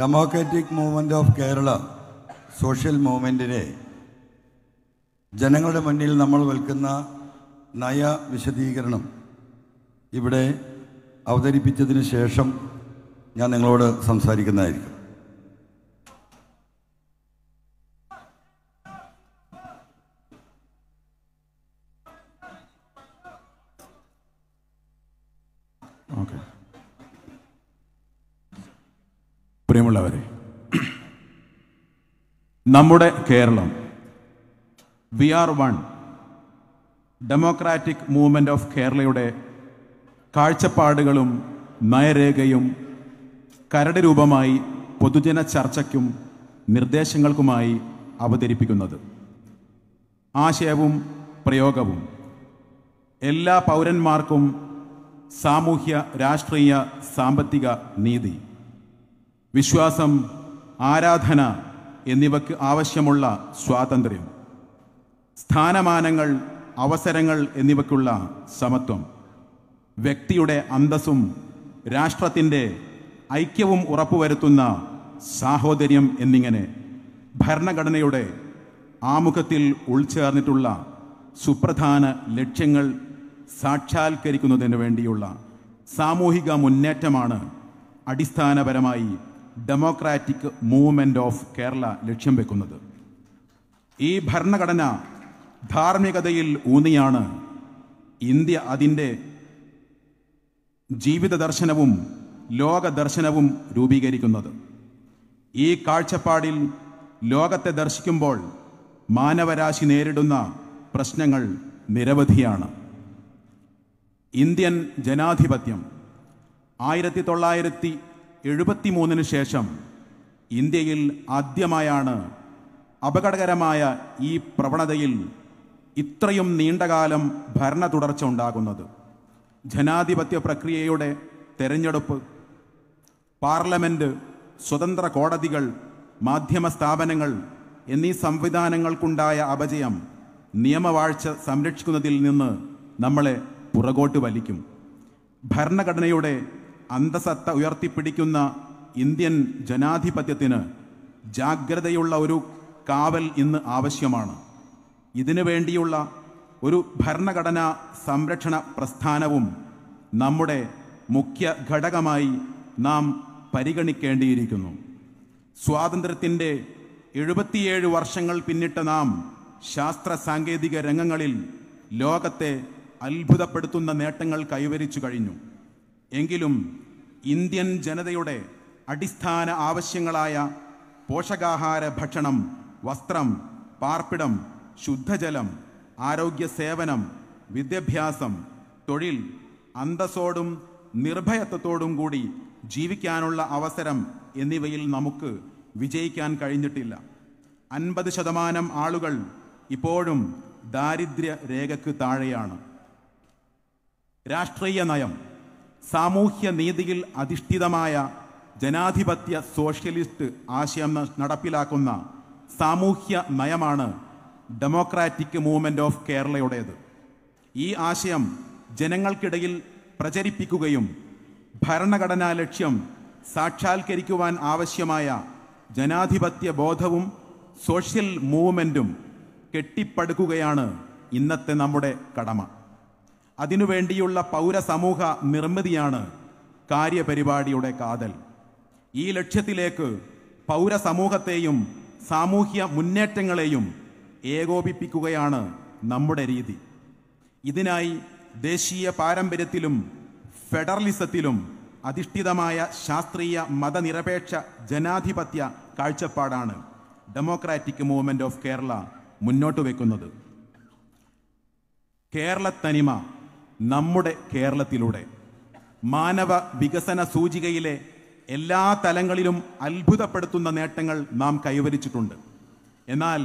democratic movement of Kerala social മൂവ്മെൻറ്റിനെ ജനങ്ങളുടെ മുന്നിൽ നമ്മൾ വിൽക്കുന്ന നയ വിശദീകരണം ഇവിടെ അവതരിപ്പിച്ചതിന് ശേഷം ഞാൻ നിങ്ങളോട് സംസാരിക്കുന്നതായിരിക്കും പ്രിയമുള്ളവരെ നമ്മുടെ Keralam we are one democratic movement of കേരളയുടെ കാഴ്ചപ്പാടുകളും നയരേഖയും കരട് രൂപമായി പൊതുജന ചർച്ചയ്ക്കും നിർദ്ദേശങ്ങൾക്കുമായി അവതരിപ്പിക്കുന്നത് ആശയവും പ്രയോഗവും എല്ലാ പൗരന്മാർക്കും സാമൂഹ്യ രാഷ്ട്രീയ സാമ്പത്തിക നീതി വിശ്വാസം ആരാധന എന്നിവയ്ക്ക് ആവശ്യമുള്ള സ്വാതന്ത്ര്യം സ്ഥാനമാനങ്ങൾ അവസരങ്ങൾ എന്നിവയ്ക്കുള്ള സമത്വം വ്യക്തിയുടെ അന്തസ്സും രാഷ്ട്രത്തിൻ്റെ ഐക്യവും ഉറപ്പുവരുത്തുന്ന സാഹോദര്യം എന്നിങ്ങനെ ഭരണഘടനയുടെ ആമുഖത്തിൽ ഉൾച്ചേർന്നിട്ടുള്ള സുപ്രധാന ലക്ഷ്യങ്ങൾ സാക്ഷാത്കരിക്കുന്നതിന് വേണ്ടിയുള്ള സാമൂഹിക മുന്നേറ്റമാണ് അടിസ്ഥാനപരമായി ഡെമോക്രാറ്റിക് മൂവ്മെൻ്റ് ഓഫ് കേരള ലക്ഷ്യം വെക്കുന്നത് ഈ ഭരണഘടന ധാർമ്മികതയിൽ ഊന്നിയാണ് ഇന്ത്യ അതിൻ്റെ ജീവിത ദർശനവും ലോക ദർശനവും രൂപീകരിക്കുന്നത് ഈ കാഴ്ചപ്പാടിൽ ലോകത്തെ ദർശിക്കുമ്പോൾ മാനവരാശി നേരിടുന്ന പ്രശ്നങ്ങൾ നിരവധിയാണ് ഇന്ത്യൻ ജനാധിപത്യം ആയിരത്തി തൊള്ളായിരത്തി എഴുപത്തിമൂന്നിന് ശേഷം ഇന്ത്യയിൽ ആദ്യമായാണ് അപകടകരമായ ഈ പ്രവണതയിൽ ഇത്രയും നീണ്ടകാലം ഭരണ തുടർച്ച ഉണ്ടാകുന്നത് ജനാധിപത്യ പ്രക്രിയയുടെ തെരഞ്ഞെടുപ്പ് പാർലമെൻറ്റ് സ്വതന്ത്ര കോടതികൾ മാധ്യമ സ്ഥാപനങ്ങൾ എന്നീ സംവിധാനങ്ങൾക്കുണ്ടായ അപജയം നിയമവാഴ്ച സംരക്ഷിക്കുന്നതിൽ നിന്ന് നമ്മളെ പുറകോട്ട് വലിക്കും ഭരണഘടനയുടെ അന്തസത്ത ഉയർത്തിപ്പിടിക്കുന്ന ഇന്ത്യൻ ജനാധിപത്യത്തിന് ജാഗ്രതയുള്ള ഒരു കാവൽ ഇന്ന് ആവശ്യമാണ് ഇതിനു വേണ്ടിയുള്ള ഒരു ഭരണഘടനാ സംരക്ഷണ പ്രസ്ഥാനവും നമ്മുടെ മുഖ്യ ഘടകമായി നാം പരിഗണിക്കേണ്ടിയിരിക്കുന്നു സ്വാതന്ത്ര്യത്തിൻ്റെ എഴുപത്തിയേഴ് വർഷങ്ങൾ പിന്നിട്ട നാം ശാസ്ത്ര സാങ്കേതിക രംഗങ്ങളിൽ ലോകത്തെ അത്ഭുതപ്പെടുത്തുന്ന നേട്ടങ്ങൾ കൈവരിച്ചു കഴിഞ്ഞു എങ്കിലും ഇന്ത്യൻ ജനതയുടെ അടിസ്ഥാന ആവശ്യങ്ങളായ പോഷകാഹാര ഭക്ഷണം വസ്ത്രം പാർപ്പിടം ശുദ്ധജലം ആരോഗ്യ സേവനം വിദ്യാഭ്യാസം തൊഴിൽ അന്തസ്സോടും നിർഭയത്വത്തോടും കൂടി ജീവിക്കാനുള്ള അവസരം എന്നിവയിൽ നമുക്ക് വിജയിക്കാൻ കഴിഞ്ഞിട്ടില്ല അൻപത് ശതമാനം ആളുകൾ ഇപ്പോഴും ദാരിദ്ര്യ രേഖക്ക് താഴെയാണ് രാഷ്ട്രീയ നയം സാമൂഹ്യ നീതിയിൽ അധിഷ്ഠിതമായ ജനാധിപത്യ സോഷ്യലിസ്റ്റ് ആശയം നടപ്പിലാക്കുന്ന സാമൂഹ്യ നയമാണ് ഡെമോക്രാറ്റിക് മൂവ്മെൻ്റ് ഓഫ് കേരളയുടേത് ഈ ആശയം ജനങ്ങൾക്കിടയിൽ പ്രചരിപ്പിക്കുകയും ഭരണഘടനാ ലക്ഷ്യം സാക്ഷാത്കരിക്കുവാൻ ആവശ്യമായ ജനാധിപത്യ ബോധവും സോഷ്യൽ മൂവ്മെൻറ്റും കെട്ടിപ്പടുക്കുകയാണ് ഇന്നത്തെ നമ്മുടെ കടമ അതിനുവേണ്ടിയുള്ള പൗരസമൂഹ നിർമ്മിതിയാണ് കാര്യപരിപാടിയുടെ കാതൽ ഈ ലക്ഷ്യത്തിലേക്ക് പൗരസമൂഹത്തെയും സാമൂഹ്യ മുന്നേറ്റങ്ങളെയും ഏകോപിപ്പിക്കുകയാണ് നമ്മുടെ രീതി ഇതിനായി ദേശീയ പാരമ്പര്യത്തിലും ഫെഡറലിസത്തിലും അധിഷ്ഠിതമായ ശാസ്ത്രീയ മതനിരപേക്ഷ ജനാധിപത്യ കാഴ്ചപ്പാടാണ് ഡെമോക്രാറ്റിക് മൂവ്മെൻറ്റ് ഓഫ് കേരള മുന്നോട്ട് വയ്ക്കുന്നത് തനിമ നമ്മുടെ കേരളത്തിലൂടെ മാനവ വികസന സൂചികയിലെ എല്ലാ തലങ്ങളിലും അത്ഭുതപ്പെടുത്തുന്ന നേട്ടങ്ങൾ നാം കൈവരിച്ചിട്ടുണ്ട് എന്നാൽ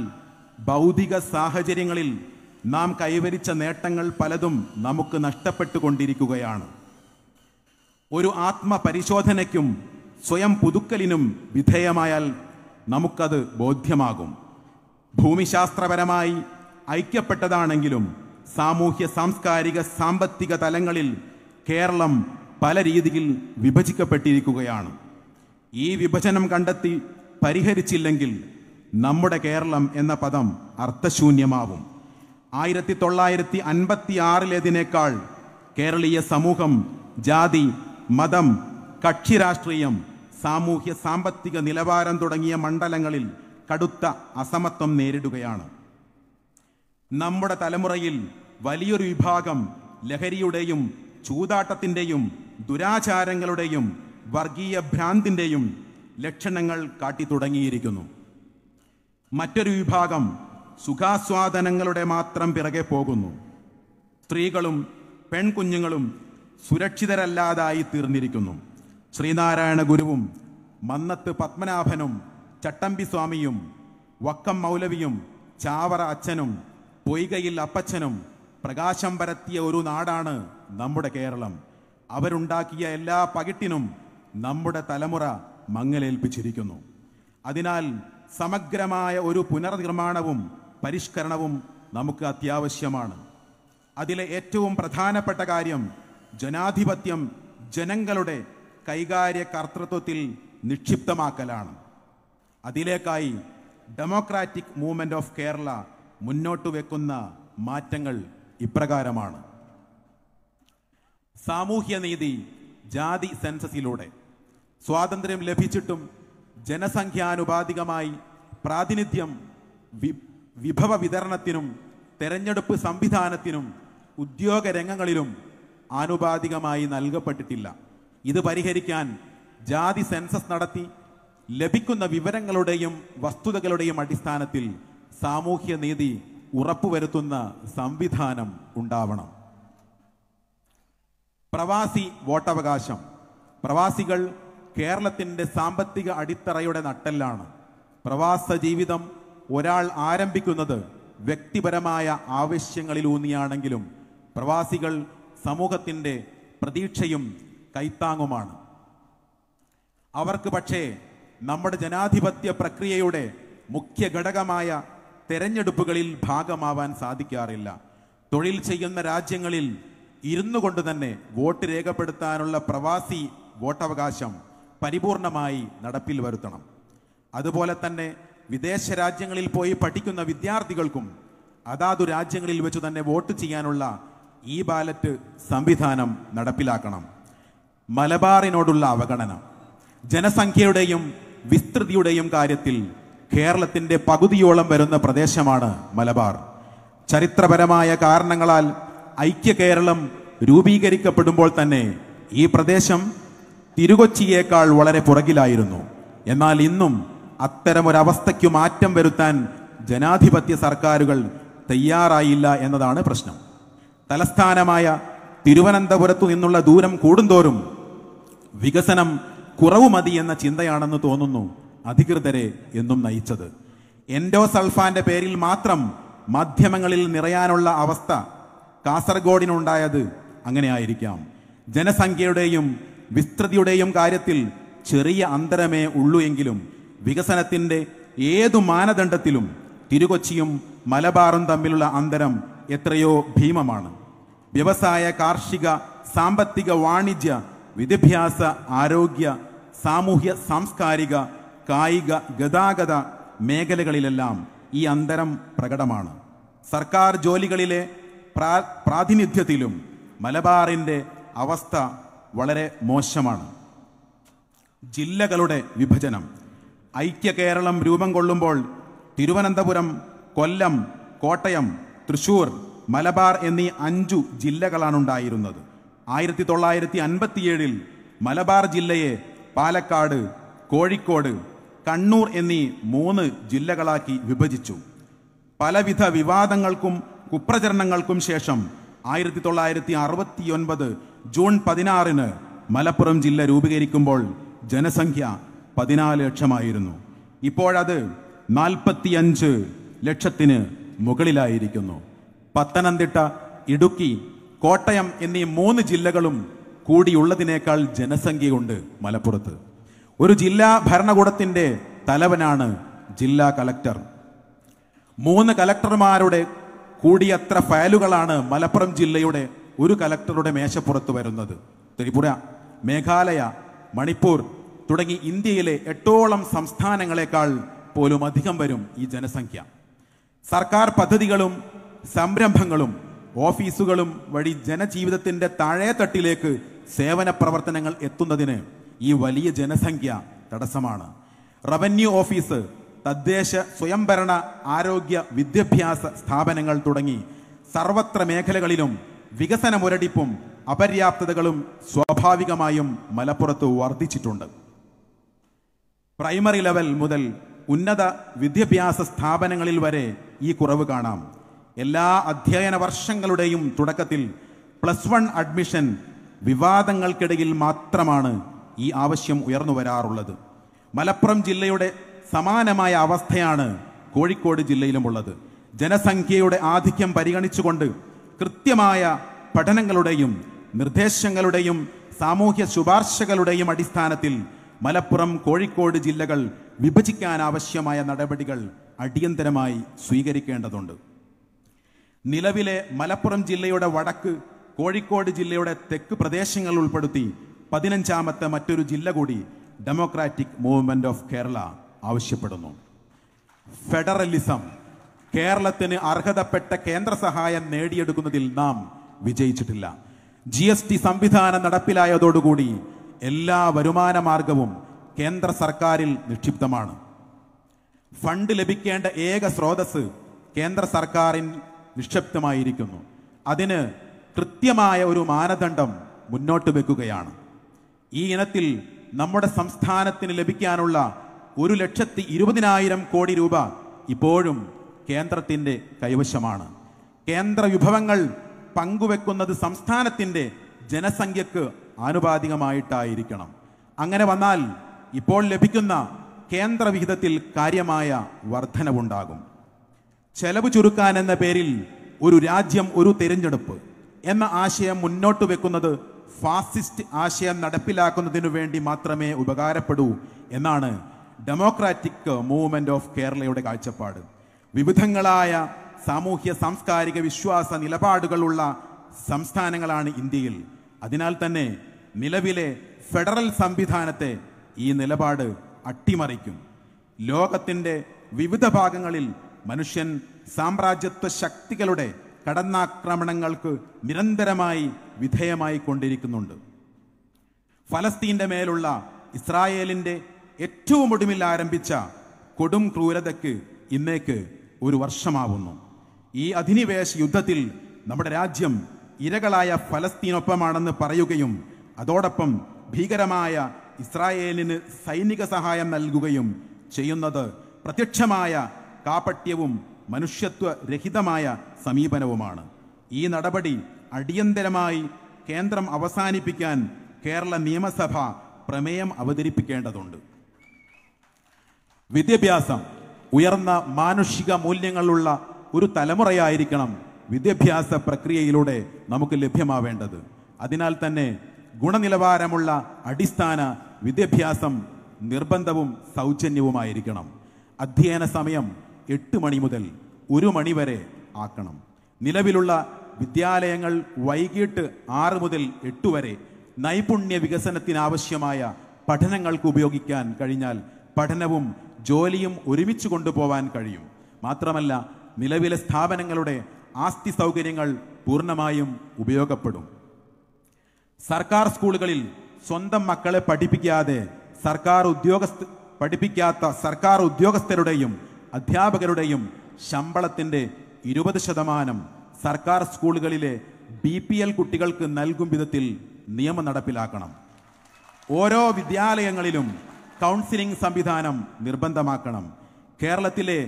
ഭൗതിക സാഹചര്യങ്ങളിൽ നാം കൈവരിച്ച നേട്ടങ്ങൾ പലതും നമുക്ക് നഷ്ടപ്പെട്ടുകൊണ്ടിരിക്കുകയാണ് ഒരു ആത്മപരിശോധനയ്ക്കും സ്വയം പുതുക്കലിനും വിധേയമായാൽ നമുക്കത് ബോധ്യമാകും ഭൂമിശാസ്ത്രപരമായി ഐക്യപ്പെട്ടതാണെങ്കിലും സാമൂഹ്യ സാംസ്കാരിക സാമ്പത്തിക തലങ്ങളിൽ കേരളം പല രീതിയിൽ വിഭജിക്കപ്പെട്ടിരിക്കുകയാണ് ഈ വിഭജനം കണ്ടെത്തി പരിഹരിച്ചില്ലെങ്കിൽ നമ്മുടെ കേരളം എന്ന പദം അർത്ഥശൂന്യമാവും ആയിരത്തി തൊള്ളായിരത്തി അൻപത്തി ആറിലേതിനേക്കാൾ കേരളീയ സമൂഹം ജാതി മതം കക്ഷി രാഷ്ട്രീയം സാമൂഹ്യ സാമ്പത്തിക നിലവാരം തുടങ്ങിയ മണ്ഡലങ്ങളിൽ കടുത്ത അസമത്വം നേരിടുകയാണ് നമ്മുടെ തലമുറയിൽ വലിയൊരു വിഭാഗം ലഹരിയുടെയും ചൂതാട്ടത്തിൻ്റെയും ദുരാചാരങ്ങളുടെയും വർഗീയ ഭ്രാന്തിൻ്റെയും ലക്ഷണങ്ങൾ കാട്ടിത്തുടങ്ങിയിരിക്കുന്നു മറ്റൊരു വിഭാഗം സുഖാസ്വാദനങ്ങളുടെ മാത്രം പിറകെ പോകുന്നു സ്ത്രീകളും പെൺകുഞ്ഞുങ്ങളും സുരക്ഷിതരല്ലാതായി തീർന്നിരിക്കുന്നു ശ്രീനാരായണ ഗുരുവും മന്നത്ത് പത്മനാഭനും ചട്ടമ്പി സ്വാമിയും വക്കം മൗലവിയും ചാവറ അച്ഛനും പൊയ്കയിൽ അപ്പച്ചനും പ്രകാശം പരത്തിയ ഒരു നാടാണ് നമ്മുടെ കേരളം അവരുണ്ടാക്കിയ എല്ലാ പകിട്ടിനും നമ്മുടെ തലമുറ മങ്ങലേൽപ്പിച്ചിരിക്കുന്നു അതിനാൽ സമഗ്രമായ ഒരു പുനർനിർമ്മാണവും പരിഷ്കരണവും നമുക്ക് അത്യാവശ്യമാണ് അതിലെ ഏറ്റവും പ്രധാനപ്പെട്ട കാര്യം ജനാധിപത്യം ജനങ്ങളുടെ കൈകാര്യ കർത്തൃത്വത്തിൽ നിക്ഷിപ്തമാക്കലാണ് അതിലേക്കായി ഡെമോക്രാറ്റിക് മൂവ്മെന്റ് ഓഫ് കേരള മുന്നോട്ട് വെക്കുന്ന മാറ്റങ്ങൾ ഇപ്രകാരമാണ് സാമൂഹ്യനീതി ജാതി സെൻസസിലൂടെ സ്വാതന്ത്ര്യം ലഭിച്ചിട്ടും ജനസംഖ്യാനുപാതികമായി പ്രാതിനിധ്യം വിഭവ വിതരണത്തിനും തെരഞ്ഞെടുപ്പ് സംവിധാനത്തിനും ഉദ്യോഗ രംഗങ്ങളിലും ആനുപാതികമായി നൽകപ്പെട്ടിട്ടില്ല ഇത് പരിഹരിക്കാൻ ജാതി സെൻസസ് നടത്തി ലഭിക്കുന്ന വിവരങ്ങളുടെയും വസ്തുതകളുടെയും അടിസ്ഥാനത്തിൽ സാമൂഹ്യനീതി ഉറപ്പുവരുത്തുന്ന സംവിധാനം ഉണ്ടാവണം പ്രവാസി വോട്ടവകാശം പ്രവാസികൾ കേരളത്തിൻ്റെ സാമ്പത്തിക അടിത്തറയുടെ നട്ടെല്ലാണ് പ്രവാസ ജീവിതം ഒരാൾ ആരംഭിക്കുന്നത് വ്യക്തിപരമായ ആവശ്യങ്ങളിലൂന്നിയാണെങ്കിലും പ്രവാസികൾ സമൂഹത്തിൻ്റെ പ്രതീക്ഷയും കൈത്താങ്ങുമാണ് അവർക്ക് പക്ഷേ നമ്മുടെ ജനാധിപത്യ പ്രക്രിയയുടെ മുഖ്യ ഘടകമായ തെരഞ്ഞെടുപ്പുകളിൽ ഭാഗമാവാൻ സാധിക്കാറില്ല തൊഴിൽ ചെയ്യുന്ന രാജ്യങ്ങളിൽ ഇരുന്നു കൊണ്ട് തന്നെ വോട്ട് രേഖപ്പെടുത്താനുള്ള പ്രവാസി വോട്ടവകാശം പരിപൂർണമായി നടപ്പിൽ വരുത്തണം അതുപോലെ തന്നെ വിദേശ രാജ്യങ്ങളിൽ പോയി പഠിക്കുന്ന വിദ്യാർത്ഥികൾക്കും അതാതു രാജ്യങ്ങളിൽ വെച്ച് തന്നെ വോട്ട് ചെയ്യാനുള്ള ഈ ബാലറ്റ് സംവിധാനം നടപ്പിലാക്കണം മലബാറിനോടുള്ള അവഗണന ജനസംഖ്യയുടെയും വിസ്തൃതിയുടെയും കാര്യത്തിൽ കേരളത്തിൻ്റെ പകുതിയോളം വരുന്ന പ്രദേശമാണ് മലബാർ ചരിത്രപരമായ കാരണങ്ങളാൽ ഐക്യ കേരളം രൂപീകരിക്കപ്പെടുമ്പോൾ തന്നെ ഈ പ്രദേശം തിരുകൊച്ചിയേക്കാൾ വളരെ പുറകിലായിരുന്നു എന്നാൽ ഇന്നും അത്തരമൊരവസ്ഥയ്ക്കു മാറ്റം വരുത്താൻ ജനാധിപത്യ സർക്കാരുകൾ തയ്യാറായില്ല എന്നതാണ് പ്രശ്നം തലസ്ഥാനമായ തിരുവനന്തപുരത്തു നിന്നുള്ള ദൂരം കൂടുന്തോറും വികസനം കുറവ് മതി എന്ന ചിന്തയാണെന്ന് തോന്നുന്നു അധികൃതരെ എന്നും നയിച്ചത് സൾഫാന്റെ പേരിൽ മാത്രം മാധ്യമങ്ങളിൽ നിറയാനുള്ള അവസ്ഥ കാസർഗോഡിനുണ്ടായത് അങ്ങനെയായിരിക്കാം ജനസംഖ്യയുടെയും വിസ്തൃതിയുടെയും കാര്യത്തിൽ ചെറിയ അന്തരമേ ഉള്ളൂ എങ്കിലും വികസനത്തിൻ്റെ ഏതു മാനദണ്ഡത്തിലും തിരുകൊച്ചിയും മലബാറും തമ്മിലുള്ള അന്തരം എത്രയോ ഭീമമാണ് വ്യവസായ കാർഷിക സാമ്പത്തിക വാണിജ്യ വിദ്യാഭ്യാസ ആരോഗ്യ സാമൂഹ്യ സാംസ്കാരിക കായിക ഗതാഗത മേഖലകളിലെല്ലാം ഈ അന്തരം പ്രകടമാണ് സർക്കാർ ജോലികളിലെ പ്രാ പ്രാതിനിധ്യത്തിലും മലബാറിൻ്റെ അവസ്ഥ വളരെ മോശമാണ് ജില്ലകളുടെ വിഭജനം ഐക്യ കേരളം രൂപം കൊള്ളുമ്പോൾ തിരുവനന്തപുരം കൊല്ലം കോട്ടയം തൃശൂർ മലബാർ എന്നീ അഞ്ചു ജില്ലകളാണുണ്ടായിരുന്നത് ആയിരത്തി തൊള്ളായിരത്തി അൻപത്തിയേഴിൽ മലബാർ ജില്ലയെ പാലക്കാട് കോഴിക്കോട് കണ്ണൂർ എന്നീ മൂന്ന് ജില്ലകളാക്കി വിഭജിച്ചു പലവിധ വിവാദങ്ങൾക്കും കുപ്രചരണങ്ങൾക്കും ശേഷം ആയിരത്തി തൊള്ളായിരത്തി അറുപത്തിയൊൻപത് ജൂൺ പതിനാറിന് മലപ്പുറം ജില്ല രൂപീകരിക്കുമ്പോൾ ജനസംഖ്യ പതിനാല് ലക്ഷമായിരുന്നു ഇപ്പോഴത് നാൽപ്പത്തിയഞ്ച് ലക്ഷത്തിന് മുകളിലായിരിക്കുന്നു പത്തനംതിട്ട ഇടുക്കി കോട്ടയം എന്നീ മൂന്ന് ജില്ലകളും കൂടിയുള്ളതിനേക്കാൾ ജനസംഖ്യയുണ്ട് മലപ്പുറത്ത് ഒരു ജില്ലാ ഭരണകൂടത്തിൻ്റെ തലവനാണ് ജില്ലാ കലക്ടർ മൂന്ന് കലക്ടർമാരുടെ കൂടിയത്ര ഫയലുകളാണ് മലപ്പുറം ജില്ലയുടെ ഒരു കലക്ടറുടെ മേശപ്പുറത്ത് വരുന്നത് ത്രിപുര മേഘാലയ മണിപ്പൂർ തുടങ്ങി ഇന്ത്യയിലെ എട്ടോളം സംസ്ഥാനങ്ങളെക്കാൾ പോലും അധികം വരും ഈ ജനസംഖ്യ സർക്കാർ പദ്ധതികളും സംരംഭങ്ങളും ഓഫീസുകളും വഴി ജനജീവിതത്തിൻ്റെ താഴേത്തട്ടിലേക്ക് സേവന പ്രവർത്തനങ്ങൾ എത്തുന്നതിന് ഈ വലിയ ജനസംഖ്യ തടസ്സമാണ് റവന്യൂ ഓഫീസ് തദ്ദേശ സ്വയംഭരണ ആരോഗ്യ വിദ്യാഭ്യാസ സ്ഥാപനങ്ങൾ തുടങ്ങി സർവത്ര മേഖലകളിലും വികസന മുരടിപ്പും അപര്യാപ്തതകളും സ്വാഭാവികമായും മലപ്പുറത്ത് വർദ്ധിച്ചിട്ടുണ്ട് പ്രൈമറി ലെവൽ മുതൽ ഉന്നത വിദ്യാഭ്യാസ സ്ഥാപനങ്ങളിൽ വരെ ഈ കുറവ് കാണാം എല്ലാ അധ്യയന വർഷങ്ങളുടെയും തുടക്കത്തിൽ പ്ലസ് വൺ അഡ്മിഷൻ വിവാദങ്ങൾക്കിടയിൽ മാത്രമാണ് ഈ ആവശ്യം ഉയർന്നു വരാറുള്ളത് മലപ്പുറം ജില്ലയുടെ സമാനമായ അവസ്ഥയാണ് കോഴിക്കോട് ജില്ലയിലുമുള്ളത് ജനസംഖ്യയുടെ ആധിക്യം പരിഗണിച്ചുകൊണ്ട് കൃത്യമായ പഠനങ്ങളുടെയും നിർദ്ദേശങ്ങളുടെയും സാമൂഹ്യ ശുപാർശകളുടെയും അടിസ്ഥാനത്തിൽ മലപ്പുറം കോഴിക്കോട് ജില്ലകൾ വിഭജിക്കാൻ ആവശ്യമായ നടപടികൾ അടിയന്തരമായി സ്വീകരിക്കേണ്ടതുണ്ട് നിലവിലെ മലപ്പുറം ജില്ലയുടെ വടക്ക് കോഴിക്കോട് ജില്ലയുടെ തെക്ക് പ്രദേശങ്ങൾ ഉൾപ്പെടുത്തി പതിനഞ്ചാമത്തെ മറ്റൊരു ജില്ല കൂടി ഡെമോക്രാറ്റിക് മൂവ്മെൻ്റ് ഓഫ് കേരള ആവശ്യപ്പെടുന്നു ഫെഡറലിസം കേരളത്തിന് അർഹതപ്പെട്ട കേന്ദ്ര സഹായം നേടിയെടുക്കുന്നതിൽ നാം വിജയിച്ചിട്ടില്ല ജി എസ് ടി സംവിധാനം നടപ്പിലായതോടുകൂടി എല്ലാ വരുമാന മാർഗവും കേന്ദ്ര സർക്കാരിൽ നിക്ഷിപ്തമാണ് ഫണ്ട് ലഭിക്കേണ്ട ഏക സ്രോതസ് കേന്ദ്ര സർക്കാരിൻ നിക്ഷിപ്തമായിരിക്കുന്നു അതിന് കൃത്യമായ ഒരു മാനദണ്ഡം മുന്നോട്ട് വെക്കുകയാണ് ഈ ഇനത്തിൽ നമ്മുടെ സംസ്ഥാനത്തിന് ലഭിക്കാനുള്ള ഒരു ലക്ഷത്തി ഇരുപതിനായിരം കോടി രൂപ ഇപ്പോഴും കേന്ദ്രത്തിൻ്റെ കൈവശമാണ് കേന്ദ്ര വിഭവങ്ങൾ പങ്കുവെക്കുന്നത് സംസ്ഥാനത്തിൻ്റെ ജനസംഖ്യക്ക് ആനുപാതികമായിട്ടായിരിക്കണം അങ്ങനെ വന്നാൽ ഇപ്പോൾ ലഭിക്കുന്ന കേന്ദ്ര വിഹിതത്തിൽ കാര്യമായ വർധനവുണ്ടാകും ചെലവ് ചുരുക്കാൻ എന്ന പേരിൽ ഒരു രാജ്യം ഒരു തിരഞ്ഞെടുപ്പ് എന്ന ആശയം മുന്നോട്ട് വെക്കുന്നത് ഫാസിസ്റ്റ് ആശയം നടപ്പിലാക്കുന്നതിനു വേണ്ടി മാത്രമേ ഉപകാരപ്പെടൂ എന്നാണ് ഡെമോക്രാറ്റിക് മൂവ്മെന്റ് ഓഫ് കേരളയുടെ കാഴ്ചപ്പാട് വിവിധങ്ങളായ സാമൂഹ്യ സാംസ്കാരിക വിശ്വാസ നിലപാടുകളുള്ള സംസ്ഥാനങ്ങളാണ് ഇന്ത്യയിൽ അതിനാൽ തന്നെ നിലവിലെ ഫെഡറൽ സംവിധാനത്തെ ഈ നിലപാട് അട്ടിമറിക്കും ലോകത്തിൻ്റെ വിവിധ ഭാഗങ്ങളിൽ മനുഷ്യൻ സാമ്രാജ്യത്വ ശക്തികളുടെ കടന്നാക്രമണങ്ങൾക്ക് നിരന്തരമായി വിധേയമായി കൊണ്ടിരിക്കുന്നുണ്ട് ഫലസ്തീൻ്റെ മേലുള്ള ഇസ്രായേലിൻ്റെ ഏറ്റവും ഒടുവിൽ ആരംഭിച്ച കൊടും ക്രൂരതയ്ക്ക് ഇന്നേക്ക് ഒരു വർഷമാവുന്നു ഈ അധിനിവേശ യുദ്ധത്തിൽ നമ്മുടെ രാജ്യം ഇരകളായ ഫലസ്തീനൊപ്പമാണെന്ന് പറയുകയും അതോടൊപ്പം ഭീകരമായ ഇസ്രായേലിന് സൈനിക സഹായം നൽകുകയും ചെയ്യുന്നത് പ്രത്യക്ഷമായ കാപട്യവും മനുഷ്യത്വരഹിതമായ സമീപനവുമാണ് ഈ നടപടി അടിയന്തരമായി കേന്ദ്രം അവസാനിപ്പിക്കാൻ കേരള നിയമസഭ പ്രമേയം അവതരിപ്പിക്കേണ്ടതുണ്ട് വിദ്യാഭ്യാസം ഉയർന്ന മാനുഷിക മൂല്യങ്ങളുള്ള ഒരു തലമുറയായിരിക്കണം വിദ്യാഭ്യാസ പ്രക്രിയയിലൂടെ നമുക്ക് ലഭ്യമാവേണ്ടത് അതിനാൽ തന്നെ ഗുണനിലവാരമുള്ള അടിസ്ഥാന വിദ്യാഭ്യാസം നിർബന്ധവും സൗജന്യവുമായിരിക്കണം അധ്യയന സമയം എട്ട് മണി മുതൽ ഒരു മണിവരെ ആക്കണം നിലവിലുള്ള വിദ്യാലയങ്ങൾ വൈകിട്ട് ആറ് മുതൽ എട്ട് വരെ നൈപുണ്യ വികസനത്തിനാവശ്യമായ പഠനങ്ങൾക്ക് ഉപയോഗിക്കാൻ കഴിഞ്ഞാൽ പഠനവും ജോലിയും ഒരുമിച്ച് കൊണ്ടുപോവാൻ കഴിയും മാത്രമല്ല നിലവിലെ സ്ഥാപനങ്ങളുടെ ആസ്തി സൗകര്യങ്ങൾ പൂർണ്ണമായും ഉപയോഗപ്പെടും സർക്കാർ സ്കൂളുകളിൽ സ്വന്തം മക്കളെ പഠിപ്പിക്കാതെ സർക്കാർ ഉദ്യോഗസ്ഥ പഠിപ്പിക്കാത്ത സർക്കാർ ഉദ്യോഗസ്ഥരുടെയും അധ്യാപകരുടെയും ശമ്പളത്തിൻ്റെ ഇരുപത് ശതമാനം സർക്കാർ സ്കൂളുകളിലെ ബി പി എൽ കുട്ടികൾക്ക് നൽകും വിധത്തിൽ നിയമം നടപ്പിലാക്കണം ഓരോ വിദ്യാലയങ്ങളിലും കൗൺസിലിംഗ് സംവിധാനം നിർബന്ധമാക്കണം കേരളത്തിലെ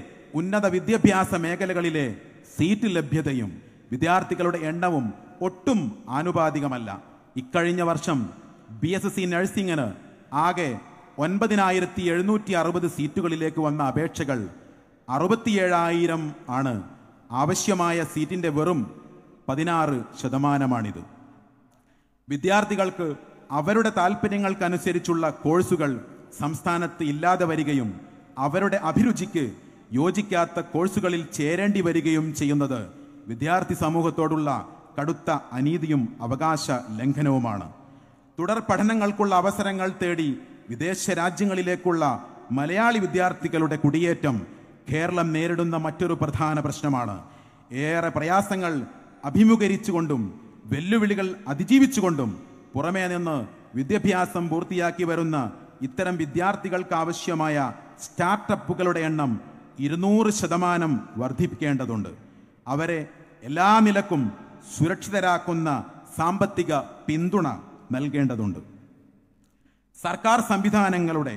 ഉന്നത വിദ്യാഭ്യാസ മേഖലകളിലെ സീറ്റ് ലഭ്യതയും വിദ്യാർത്ഥികളുടെ എണ്ണവും ഒട്ടും ആനുപാതികമല്ല ഇക്കഴിഞ്ഞ വർഷം ബി എസ് സി നഴ്സിംഗിന് ആകെ ഒൻപതിനായിരത്തി എഴുന്നൂറ്റി അറുപത് സീറ്റുകളിലേക്ക് വന്ന അപേക്ഷകൾ അറുപത്തിയേഴായിരം ആണ് ആവശ്യമായ സീറ്റിൻ്റെ വെറും പതിനാറ് ശതമാനമാണിത് വിദ്യാർത്ഥികൾക്ക് അവരുടെ താൽപ്പര്യങ്ങൾക്കനുസരിച്ചുള്ള കോഴ്സുകൾ സംസ്ഥാനത്ത് ഇല്ലാതെ വരികയും അവരുടെ അഭിരുചിക്ക് യോജിക്കാത്ത കോഴ്സുകളിൽ ചേരേണ്ടി വരികയും ചെയ്യുന്നത് വിദ്യാർത്ഥി സമൂഹത്തോടുള്ള കടുത്ത അനീതിയും അവകാശ ലംഘനവുമാണ് തുടർ പഠനങ്ങൾക്കുള്ള അവസരങ്ങൾ തേടി വിദേശ രാജ്യങ്ങളിലേക്കുള്ള മലയാളി വിദ്യാർത്ഥികളുടെ കുടിയേറ്റം കേരളം നേരിടുന്ന മറ്റൊരു പ്രധാന പ്രശ്നമാണ് ഏറെ പ്രയാസങ്ങൾ അഭിമുഖീകരിച്ചുകൊണ്ടും വെല്ലുവിളികൾ അതിജീവിച്ചുകൊണ്ടും പുറമേ നിന്ന് വിദ്യാഭ്യാസം പൂർത്തിയാക്കി വരുന്ന ഇത്തരം വിദ്യാർത്ഥികൾക്ക് ആവശ്യമായ സ്റ്റാർട്ടപ്പുകളുടെ എണ്ണം ഇരുന്നൂറ് ശതമാനം വർദ്ധിപ്പിക്കേണ്ടതുണ്ട് അവരെ എല്ലാ നിലക്കും സുരക്ഷിതരാക്കുന്ന സാമ്പത്തിക പിന്തുണ നൽകേണ്ടതുണ്ട് സർക്കാർ സംവിധാനങ്ങളുടെ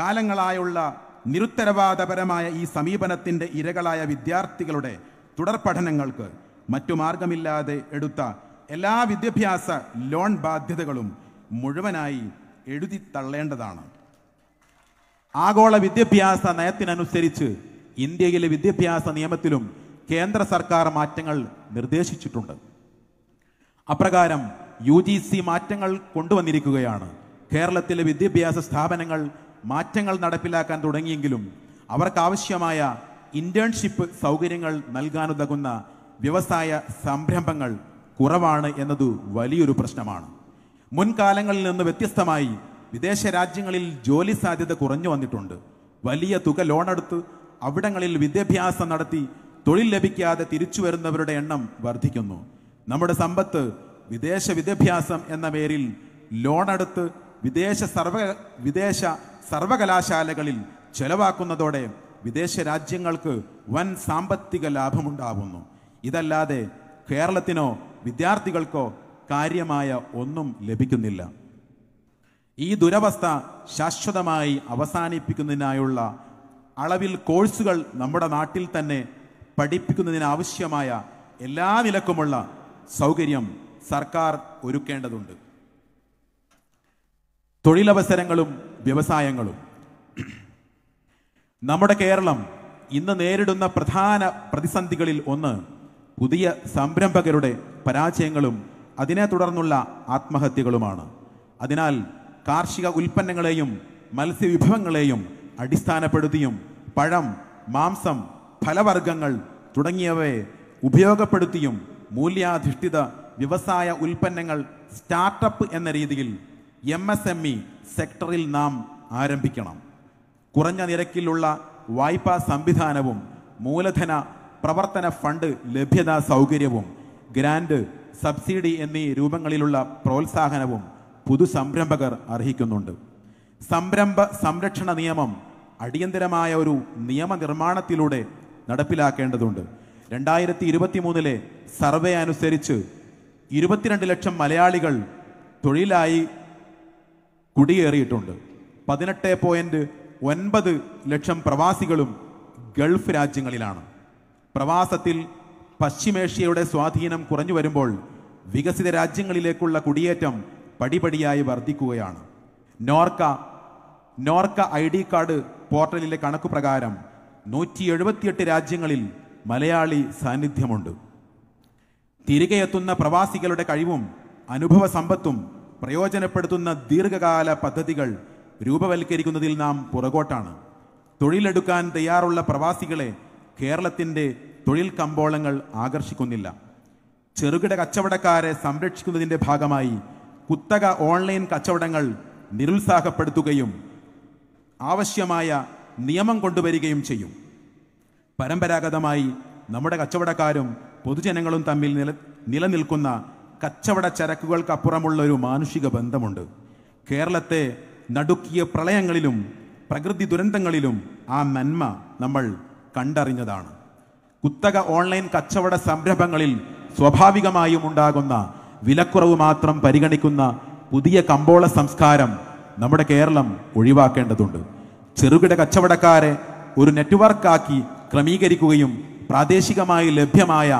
കാലങ്ങളായുള്ള നിരുത്തരവാദപരമായ ഈ സമീപനത്തിൻ്റെ ഇരകളായ വിദ്യാർത്ഥികളുടെ തുടർ പഠനങ്ങൾക്ക് മറ്റു മാർഗമില്ലാതെ എടുത്ത എല്ലാ വിദ്യാഭ്യാസ ലോൺ ബാധ്യതകളും മുഴുവനായി എഴുതി തള്ളേണ്ടതാണ് ആഗോള വിദ്യാഭ്യാസ നയത്തിനനുസരിച്ച് ഇന്ത്യയിലെ വിദ്യാഭ്യാസ നിയമത്തിലും കേന്ദ്ര സർക്കാർ മാറ്റങ്ങൾ നിർദ്ദേശിച്ചിട്ടുണ്ട് അപ്രകാരം യു മാറ്റങ്ങൾ കൊണ്ടുവന്നിരിക്കുകയാണ് കേരളത്തിലെ വിദ്യാഭ്യാസ സ്ഥാപനങ്ങൾ മാറ്റങ്ങൾ നടപ്പിലാക്കാൻ തുടങ്ങിയെങ്കിലും അവർക്കാവശ്യമായ ഇന്റേൺഷിപ്പ് സൗകര്യങ്ങൾ നൽകാനുതകുന്ന വ്യവസായ സംരംഭങ്ങൾ കുറവാണ് എന്നത് വലിയൊരു പ്രശ്നമാണ് മുൻകാലങ്ങളിൽ നിന്ന് വ്യത്യസ്തമായി വിദേശ രാജ്യങ്ങളിൽ ജോലി സാധ്യത കുറഞ്ഞു വന്നിട്ടുണ്ട് വലിയ തുക ലോണെടുത്ത് അവിടങ്ങളിൽ വിദ്യാഭ്യാസം നടത്തി തൊഴിൽ ലഭിക്കാതെ തിരിച്ചു വരുന്നവരുടെ എണ്ണം വർദ്ധിക്കുന്നു നമ്മുടെ സമ്പത്ത് വിദേശ വിദ്യാഭ്യാസം എന്ന പേരിൽ ലോണെടുത്ത് വിദേശ സർവ വിദേശ സർവകലാശാലകളിൽ ചെലവാക്കുന്നതോടെ വിദേശ രാജ്യങ്ങൾക്ക് വൻ സാമ്പത്തിക ലാഭമുണ്ടാവുന്നു ഇതല്ലാതെ കേരളത്തിനോ വിദ്യാർത്ഥികൾക്കോ കാര്യമായ ഒന്നും ലഭിക്കുന്നില്ല ഈ ദുരവസ്ഥ ശാശ്വതമായി അവസാനിപ്പിക്കുന്നതിനായുള്ള അളവിൽ കോഴ്സുകൾ നമ്മുടെ നാട്ടിൽ തന്നെ പഠിപ്പിക്കുന്നതിനാവശ്യമായ എല്ലാ നിലക്കുമുള്ള സൗകര്യം സർക്കാർ ഒരുക്കേണ്ടതുണ്ട് തൊഴിലവസരങ്ങളും വ്യവസായങ്ങളും നമ്മുടെ കേരളം ഇന്ന് നേരിടുന്ന പ്രധാന പ്രതിസന്ധികളിൽ ഒന്ന് പുതിയ സംരംഭകരുടെ പരാജയങ്ങളും അതിനെ തുടർന്നുള്ള ആത്മഹത്യകളുമാണ് അതിനാൽ കാർഷിക ഉൽപ്പന്നങ്ങളെയും മത്സ്യവിഭവങ്ങളെയും അടിസ്ഥാനപ്പെടുത്തിയും പഴം മാംസം ഫലവർഗ്ഗങ്ങൾ തുടങ്ങിയവയെ ഉപയോഗപ്പെടുത്തിയും മൂല്യാധിഷ്ഠിത വ്യവസായ ഉൽപ്പന്നങ്ങൾ സ്റ്റാർട്ടപ്പ് എന്ന രീതിയിൽ എം എസ് എം ഇ സെക്ടറിൽ നാം ആരംഭിക്കണം കുറഞ്ഞ നിരക്കിലുള്ള വായ്പാ സംവിധാനവും മൂലധന പ്രവർത്തന ഫണ്ട് ലഭ്യതാ സൗകര്യവും ഗ്രാൻഡ് സബ്സിഡി എന്നീ രൂപങ്ങളിലുള്ള പ്രോത്സാഹനവും പുതു സംരംഭകർ അർഹിക്കുന്നുണ്ട് സംരംഭ സംരക്ഷണ നിയമം അടിയന്തരമായ ഒരു നിയമനിർമ്മാണത്തിലൂടെ നടപ്പിലാക്കേണ്ടതുണ്ട് രണ്ടായിരത്തി ഇരുപത്തി മൂന്നിലെ സർവേ അനുസരിച്ച് ഇരുപത്തിരണ്ട് ലക്ഷം മലയാളികൾ തൊഴിലായി കുടിയേറിയിട്ടുണ്ട് പതിനെട്ട് പോയിന്റ് ഒൻപത് ലക്ഷം പ്രവാസികളും ഗൾഫ് രാജ്യങ്ങളിലാണ് പ്രവാസത്തിൽ പശ്ചിമേഷ്യയുടെ സ്വാധീനം കുറഞ്ഞു വരുമ്പോൾ വികസിത രാജ്യങ്ങളിലേക്കുള്ള കുടിയേറ്റം പടിപടിയായി വർദ്ധിക്കുകയാണ് Norka Norka I D card പോർട്ടലിലെ കണക്ക് പ്രകാരം നൂറ്റി എഴുപത്തിയെട്ട് രാജ്യങ്ങളിൽ മലയാളി സാന്നിധ്യമുണ്ട് എത്തുന്ന പ്രവാസികളുടെ കഴിവും അനുഭവ സമ്പത്തും പ്രയോജനപ്പെടുത്തുന്ന ദീർഘകാല പദ്ധതികൾ രൂപവൽക്കരിക്കുന്നതിൽ നാം പുറകോട്ടാണ് തൊഴിലെടുക്കാൻ തയ്യാറുള്ള പ്രവാസികളെ കേരളത്തിൻ്റെ തൊഴിൽ കമ്പോളങ്ങൾ ആകർഷിക്കുന്നില്ല ചെറുകിട കച്ചവടക്കാരെ സംരക്ഷിക്കുന്നതിൻ്റെ ഭാഗമായി കുത്തക ഓൺലൈൻ കച്ചവടങ്ങൾ നിരുത്സാഹപ്പെടുത്തുകയും ആവശ്യമായ നിയമം കൊണ്ടുവരികയും ചെയ്യും പരമ്പരാഗതമായി നമ്മുടെ കച്ചവടക്കാരും പൊതുജനങ്ങളും തമ്മിൽ നില നിലനിൽക്കുന്ന കച്ചവട ചരക്കുകൾക്കപ്പുറമുള്ള ഒരു മാനുഷിക ബന്ധമുണ്ട് കേരളത്തെ നടുക്കിയ പ്രളയങ്ങളിലും പ്രകൃതി ദുരന്തങ്ങളിലും ആ നന്മ നമ്മൾ കണ്ടറിഞ്ഞതാണ് കുത്തക ഓൺലൈൻ കച്ചവട സംരംഭങ്ങളിൽ സ്വാഭാവികമായും ഉണ്ടാകുന്ന വിലക്കുറവ് മാത്രം പരിഗണിക്കുന്ന പുതിയ കമ്പോള സംസ്കാരം നമ്മുടെ കേരളം ഒഴിവാക്കേണ്ടതുണ്ട് ചെറുകിട കച്ചവടക്കാരെ ഒരു നെറ്റ്വർക്കാക്കി ക്രമീകരിക്കുകയും പ്രാദേശികമായി ലഭ്യമായ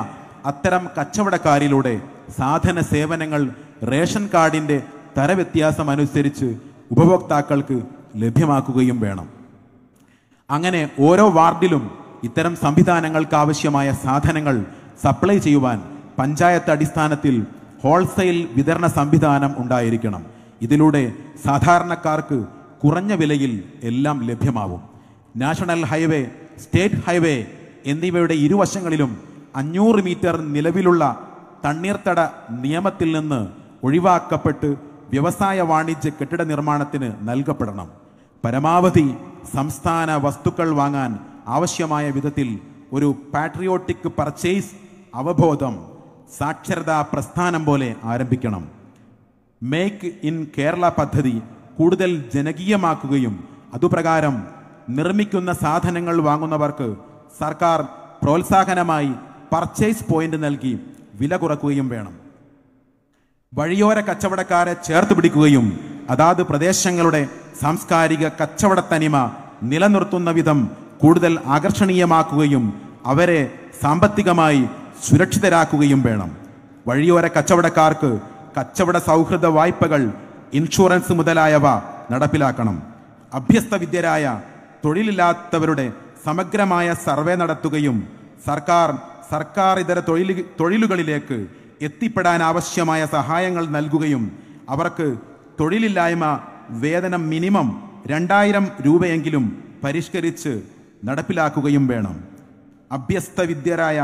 അത്തരം കച്ചവടക്കാരിലൂടെ സാധന സേവനങ്ങൾ റേഷൻ കാർഡിൻ്റെ തരവ്യത്യാസം അനുസരിച്ച് ഉപഭോക്താക്കൾക്ക് ലഭ്യമാക്കുകയും വേണം അങ്ങനെ ഓരോ വാർഡിലും ഇത്തരം സംവിധാനങ്ങൾക്ക് ആവശ്യമായ സാധനങ്ങൾ സപ്ലൈ ചെയ്യുവാൻ പഞ്ചായത്ത് അടിസ്ഥാനത്തിൽ ഹോൾസെയിൽ വിതരണ സംവിധാനം ഉണ്ടായിരിക്കണം ഇതിലൂടെ സാധാരണക്കാർക്ക് കുറഞ്ഞ വിലയിൽ എല്ലാം ലഭ്യമാവും നാഷണൽ ഹൈവേ സ്റ്റേറ്റ് ഹൈവേ എന്നിവയുടെ ഇരുവശങ്ങളിലും അഞ്ഞൂറ് മീറ്റർ നിലവിലുള്ള തണ്ണീർത്തട നിയമത്തിൽ നിന്ന് ഒഴിവാക്കപ്പെട്ട് വ്യവസായ വാണിജ്യ കെട്ടിട നിർമ്മാണത്തിന് നൽകപ്പെടണം പരമാവധി സംസ്ഥാന വസ്തുക്കൾ വാങ്ങാൻ ആവശ്യമായ വിധത്തിൽ ഒരു പാട്രിയോട്ടിക് പർച്ചേസ് അവബോധം സാക്ഷരതാ പ്രസ്ഥാനം പോലെ ആരംഭിക്കണം മേക്ക് ഇൻ കേരള പദ്ധതി കൂടുതൽ ജനകീയമാക്കുകയും അതുപ്രകാരം നിർമ്മിക്കുന്ന സാധനങ്ങൾ വാങ്ങുന്നവർക്ക് സർക്കാർ പ്രോത്സാഹനമായി പർച്ചേസ് പോയിന്റ് നൽകി വില കുറക്കുകയും വേണം വഴിയോര കച്ചവടക്കാരെ ചേർത്ത് പിടിക്കുകയും അതാത് പ്രദേശങ്ങളുടെ സാംസ്കാരിക കച്ചവടത്തനിമ തനിമ നിലനിർത്തുന്ന വിധം കൂടുതൽ ആകർഷണീയമാക്കുകയും അവരെ സാമ്പത്തികമായി സുരക്ഷിതരാക്കുകയും വേണം വഴിയോര കച്ചവടക്കാർക്ക് കച്ചവട സൗഹൃദ വായ്പകൾ ഇൻഷുറൻസ് മുതലായവ നടപ്പിലാക്കണം അഭ്യസ്ത വിദ്യരായ തൊഴിലില്ലാത്തവരുടെ സമഗ്രമായ സർവേ നടത്തുകയും സർക്കാർ സർക്കാർ ഇതര തൊഴിൽ തൊഴിലുകളിലേക്ക് എത്തിപ്പെടാൻ ആവശ്യമായ സഹായങ്ങൾ നൽകുകയും അവർക്ക് തൊഴിലില്ലായ്മ വേതനം മിനിമം രണ്ടായിരം രൂപയെങ്കിലും പരിഷ്കരിച്ച് നടപ്പിലാക്കുകയും വേണം അഭ്യസ്ത വിദ്യരായ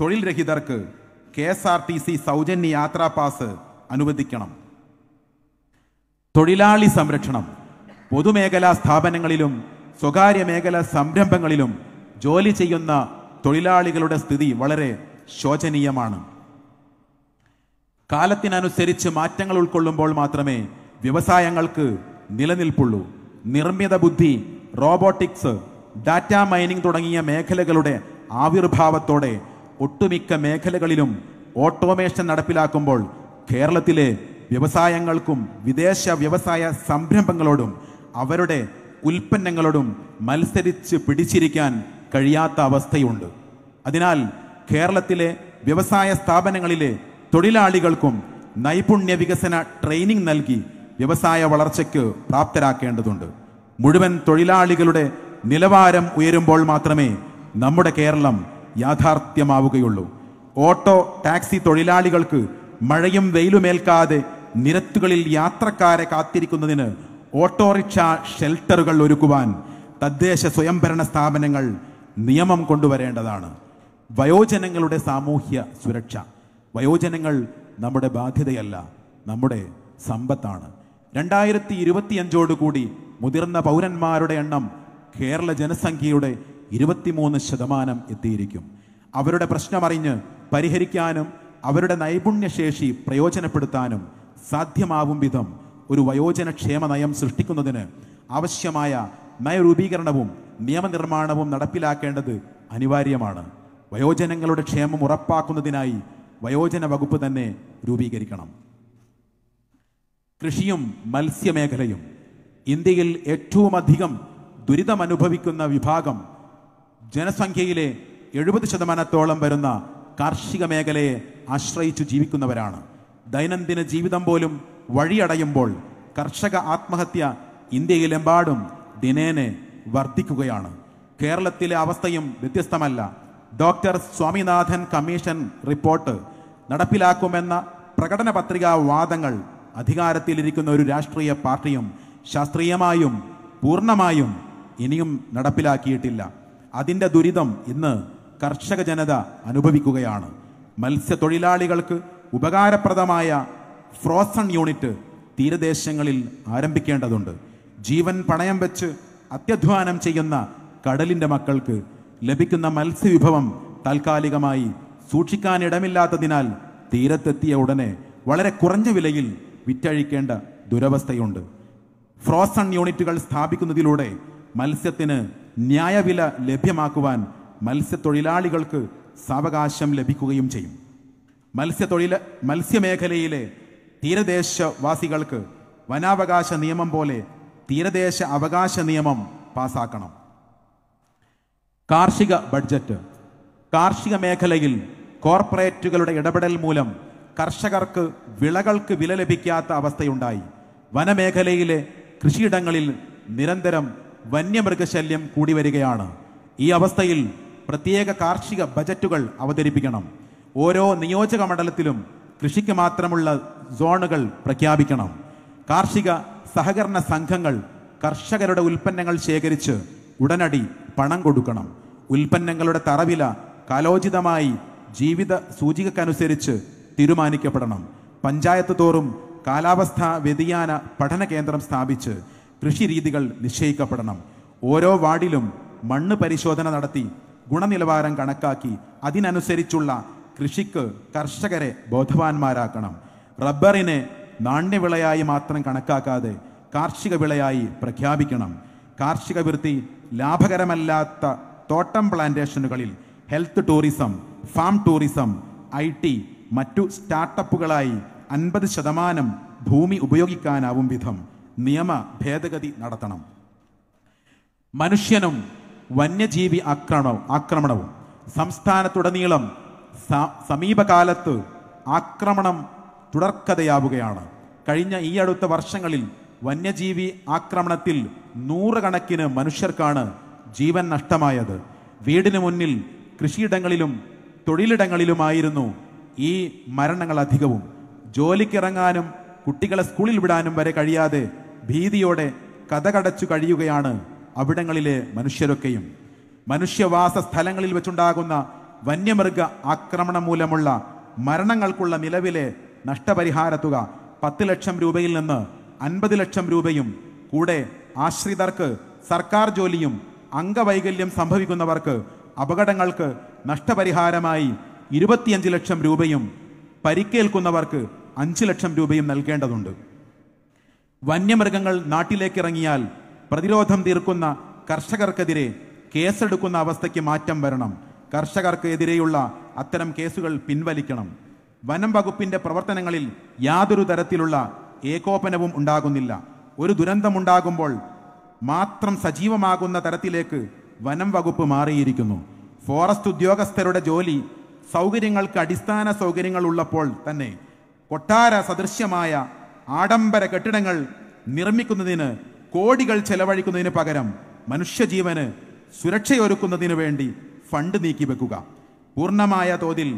തൊഴിൽ രഹിതർക്ക് K S R T C സൗജന്യ യാത്രാ പാസ് അനുവദിക്കണം തൊഴിലാളി സംരക്ഷണം പൊതുമേഖലാ സ്ഥാപനങ്ങളിലും സ്വകാര്യ മേഖലാ സംരംഭങ്ങളിലും ജോലി ചെയ്യുന്ന തൊഴിലാളികളുടെ സ്ഥിതി വളരെ ശോചനീയമാണ് കാലത്തിനനുസരിച്ച് മാറ്റങ്ങൾ ഉൾക്കൊള്ളുമ്പോൾ മാത്രമേ വ്യവസായങ്ങൾക്ക് നിലനിൽപ്പുള്ളൂ നിർമ്മിത ബുദ്ധി റോബോട്ടിക്സ് ഡാറ്റ മൈനിങ് തുടങ്ങിയ മേഖലകളുടെ ആവിർഭാവത്തോടെ ഒട്ടുമിക്ക മേഖലകളിലും ഓട്ടോമേഷൻ നടപ്പിലാക്കുമ്പോൾ കേരളത്തിലെ വ്യവസായങ്ങൾക്കും വിദേശ വ്യവസായ സംരംഭങ്ങളോടും അവരുടെ ഉൽപ്പന്നങ്ങളോടും മത്സരിച്ച് പിടിച്ചിരിക്കാൻ കഴിയാത്ത അവസ്ഥയുണ്ട് അതിനാൽ കേരളത്തിലെ വ്യവസായ സ്ഥാപനങ്ങളിലെ തൊഴിലാളികൾക്കും നൈപുണ്യ വികസന ട്രെയിനിങ് നൽകി വ്യവസായ വളർച്ചയ്ക്ക് പ്രാപ്തരാക്കേണ്ടതുണ്ട് മുഴുവൻ തൊഴിലാളികളുടെ നിലവാരം ഉയരുമ്പോൾ മാത്രമേ നമ്മുടെ കേരളം യാഥാർത്ഥ്യമാവുകയുള്ളൂ ഓട്ടോ ടാക്സി തൊഴിലാളികൾക്ക് മഴയും വെയിലുമേൽക്കാതെ നിരത്തുകളിൽ യാത്രക്കാരെ കാത്തിരിക്കുന്നതിന് ഓട്ടോറിക്ഷ ഷെൽട്ടറുകൾ ഒരുക്കുവാൻ തദ്ദേശ സ്വയംഭരണ സ്ഥാപനങ്ങൾ നിയമം കൊണ്ടുവരേണ്ടതാണ് വയോജനങ്ങളുടെ സാമൂഹ്യ സുരക്ഷ വയോജനങ്ങൾ നമ്മുടെ ബാധ്യതയല്ല നമ്മുടെ സമ്പത്താണ് രണ്ടായിരത്തി ഇരുപത്തിയഞ്ചോടുകൂടി മുതിർന്ന പൗരന്മാരുടെ എണ്ണം കേരള ജനസംഖ്യയുടെ ഇരുപത്തിമൂന്ന് ശതമാനം എത്തിയിരിക്കും അവരുടെ പ്രശ്നമറിഞ്ഞ് പരിഹരിക്കാനും അവരുടെ നൈപുണ്യശേഷി പ്രയോജനപ്പെടുത്താനും സാധ്യമാവും വിധം ഒരു വയോജന ക്ഷേമ നയം സൃഷ്ടിക്കുന്നതിന് ആവശ്യമായ നയരൂപീകരണവും നിയമനിർമ്മാണവും നടപ്പിലാക്കേണ്ടത് അനിവാര്യമാണ് വയോജനങ്ങളുടെ ക്ഷേമം ഉറപ്പാക്കുന്നതിനായി വയോജന വകുപ്പ് തന്നെ രൂപീകരിക്കണം കൃഷിയും മത്സ്യമേഖലയും ഇന്ത്യയിൽ ഏറ്റവുമധികം ദുരിതമനുഭവിക്കുന്ന വിഭാഗം ജനസംഖ്യയിലെ എഴുപത് ശതമാനത്തോളം വരുന്ന കാർഷിക മേഖലയെ ആശ്രയിച്ചു ജീവിക്കുന്നവരാണ് ദൈനംദിന ജീവിതം പോലും വഴിയടയുമ്പോൾ കർഷക ആത്മഹത്യ ഇന്ത്യയിലെമ്പാടും ദിനേനെ വർദ്ധിക്കുകയാണ് കേരളത്തിലെ അവസ്ഥയും വ്യത്യസ്തമല്ല ഡോക്ടർ സ്വാമിനാഥൻ കമ്മീഷൻ റിപ്പോർട്ട് നടപ്പിലാക്കുമെന്ന പ്രകടന പത്രികാ വാദങ്ങൾ അധികാരത്തിലിരിക്കുന്ന ഒരു രാഷ്ട്രീയ പാർട്ടിയും ശാസ്ത്രീയമായും പൂർണ്ണമായും ഇനിയും നടപ്പിലാക്കിയിട്ടില്ല അതിൻ്റെ ദുരിതം ഇന്ന് കർഷക ജനത അനുഭവിക്കുകയാണ് മത്സ്യത്തൊഴിലാളികൾക്ക് ഉപകാരപ്രദമായ ഫ്രോസൺ യൂണിറ്റ് തീരദേശങ്ങളിൽ ആരംഭിക്കേണ്ടതുണ്ട് ജീവൻ പണയം വെച്ച് അത്യധ്വാനം ചെയ്യുന്ന കടലിൻ്റെ മക്കൾക്ക് ലഭിക്കുന്ന മത്സ്യവിഭവം താൽക്കാലികമായി സൂക്ഷിക്കാനിടമില്ലാത്തതിനാൽ തീരത്തെത്തിയ ഉടനെ വളരെ കുറഞ്ഞ വിലയിൽ വിറ്റഴിക്കേണ്ട ദുരവസ്ഥയുണ്ട് ഫ്രോസൺ യൂണിറ്റുകൾ സ്ഥാപിക്കുന്നതിലൂടെ മത്സ്യത്തിന് ന്യായവില ലഭ്യമാക്കുവാൻ മത്സ്യത്തൊഴിലാളികൾക്ക് സാവകാശം ലഭിക്കുകയും ചെയ്യും മത്സ്യത്തൊഴിൽ മത്സ്യമേഖലയിലെ തീരദേശവാസികൾക്ക് വനാവകാശ നിയമം പോലെ തീരദേശ അവകാശ നിയമം പാസാക്കണം കാർഷിക ബഡ്ജറ്റ് കാർഷിക മേഖലയിൽ കോർപ്പറേറ്റുകളുടെ ഇടപെടൽ മൂലം കർഷകർക്ക് വിളകൾക്ക് വില ലഭിക്കാത്ത അവസ്ഥയുണ്ടായി വനമേഖലയിലെ കൃഷിയിടങ്ങളിൽ നിരന്തരം വന്യമൃഗശല്യം കൂടി വരികയാണ് ഈ അവസ്ഥയിൽ പ്രത്യേക കാർഷിക ബജറ്റുകൾ അവതരിപ്പിക്കണം ഓരോ നിയോജക മണ്ഡലത്തിലും കൃഷിക്ക് മാത്രമുള്ള സോണുകൾ പ്രഖ്യാപിക്കണം കാർഷിക സഹകരണ സംഘങ്ങൾ കർഷകരുടെ ഉൽപ്പന്നങ്ങൾ ശേഖരിച്ച് ഉടനടി പണം കൊടുക്കണം ഉൽപ്പന്നങ്ങളുടെ തറവില കാലോചിതമായി ജീവിത സൂചികക്കനുസരിച്ച് തീരുമാനിക്കപ്പെടണം പഞ്ചായത്ത് തോറും കാലാവസ്ഥാ വ്യതിയാന പഠന കേന്ദ്രം സ്ഥാപിച്ച് കൃഷി രീതികൾ നിശ്ചയിക്കപ്പെടണം ഓരോ വാർഡിലും മണ്ണ് പരിശോധന നടത്തി ഗുണനിലവാരം കണക്കാക്കി അതിനനുസരിച്ചുള്ള കൃഷിക്ക് കർഷകരെ ബോധവാന്മാരാക്കണം റബ്ബറിനെ നാണ്യവിളയായി മാത്രം കണക്കാക്കാതെ കാർഷിക വിളയായി പ്രഖ്യാപിക്കണം കാർഷിക വൃത്തി ലാഭകരമല്ലാത്ത തോട്ടം പ്ലാന്റേഷനുകളിൽ health tourism farm tourism I T മറ്റു സ്റ്റാർട്ടപ്പുകളായി അൻപത് ശതമാനം ഭൂമി ഉപയോഗിക്കാനാവും വിധം നിയമ ഭേദഗതി നടത്തണം മനുഷ്യനും വന്യജീവി ആക്രമണവും ആക്രമണവും സംസ്ഥാനത്തുടനീളം സമീപകാലത്ത് ആക്രമണം തുടർക്കഥയാവുകയാണ് കഴിഞ്ഞ ഈ അടുത്ത വർഷങ്ങളിൽ വന്യജീവി ആക്രമണത്തിൽ നൂറുകണക്കിന് മനുഷ്യർക്കാണ് ജീവൻ നഷ്ടമായത് വീടിന് മുന്നിൽ കൃഷിയിടങ്ങളിലും തൊഴിലിടങ്ങളിലുമായിരുന്നു ഈ മരണങ്ങൾ അധികവും ജോലിക്കിറങ്ങാനും കുട്ടികളെ സ്കൂളിൽ വിടാനും വരെ കഴിയാതെ ഭീതിയോടെ കഥകടച്ചു കഴിയുകയാണ് അവിടങ്ങളിലെ മനുഷ്യരൊക്കെയും മനുഷ്യവാസ സ്ഥലങ്ങളിൽ വെച്ചുണ്ടാകുന്ന വന്യമൃഗ ആക്രമണം മൂലമുള്ള മരണങ്ങൾക്കുള്ള നിലവിലെ തുക പത്ത് ലക്ഷം രൂപയിൽ നിന്ന് അൻപത് ലക്ഷം രൂപയും കൂടെ ആശ്രിതർക്ക് സർക്കാർ ജോലിയും അംഗവൈകല്യം സംഭവിക്കുന്നവർക്ക് അപകടങ്ങൾക്ക് നഷ്ടപരിഹാരമായി ഇരുപത്തിയഞ്ച് ലക്ഷം രൂപയും പരിക്കേൽക്കുന്നവർക്ക് അഞ്ച് ലക്ഷം രൂപയും നൽകേണ്ടതുണ്ട് വന്യമൃഗങ്ങൾ നാട്ടിലേക്കിറങ്ങിയാൽ പ്രതിരോധം തീർക്കുന്ന കർഷകർക്കെതിരെ കേസെടുക്കുന്ന അവസ്ഥയ്ക്ക് മാറ്റം വരണം കർഷകർക്ക് എതിരെയുള്ള അത്തരം കേസുകൾ പിൻവലിക്കണം വനം വകുപ്പിന്റെ പ്രവർത്തനങ്ങളിൽ യാതൊരു തരത്തിലുള്ള ഏകോപനവും ഉണ്ടാകുന്നില്ല ഒരു ദുരന്തമുണ്ടാകുമ്പോൾ മാത്രം സജീവമാകുന്ന തരത്തിലേക്ക് വനം വകുപ്പ് മാറിയിരിക്കുന്നു ഫോറസ്റ്റ് ഉദ്യോഗസ്ഥരുടെ ജോലി സൗകര്യങ്ങൾക്ക് അടിസ്ഥാന സൗകര്യങ്ങൾ ഉള്ളപ്പോൾ തന്നെ കൊട്ടാര സദൃശ്യമായ ആഡംബര കെട്ടിടങ്ങൾ നിർമ്മിക്കുന്നതിന് കോടികൾ ചെലവഴിക്കുന്നതിന് പകരം മനുഷ്യജീവന് സുരക്ഷയൊരുക്കുന്നതിന് വേണ്ടി ഫണ്ട് നീക്കിവെക്കുക പൂർണ്ണമായ തോതിൽ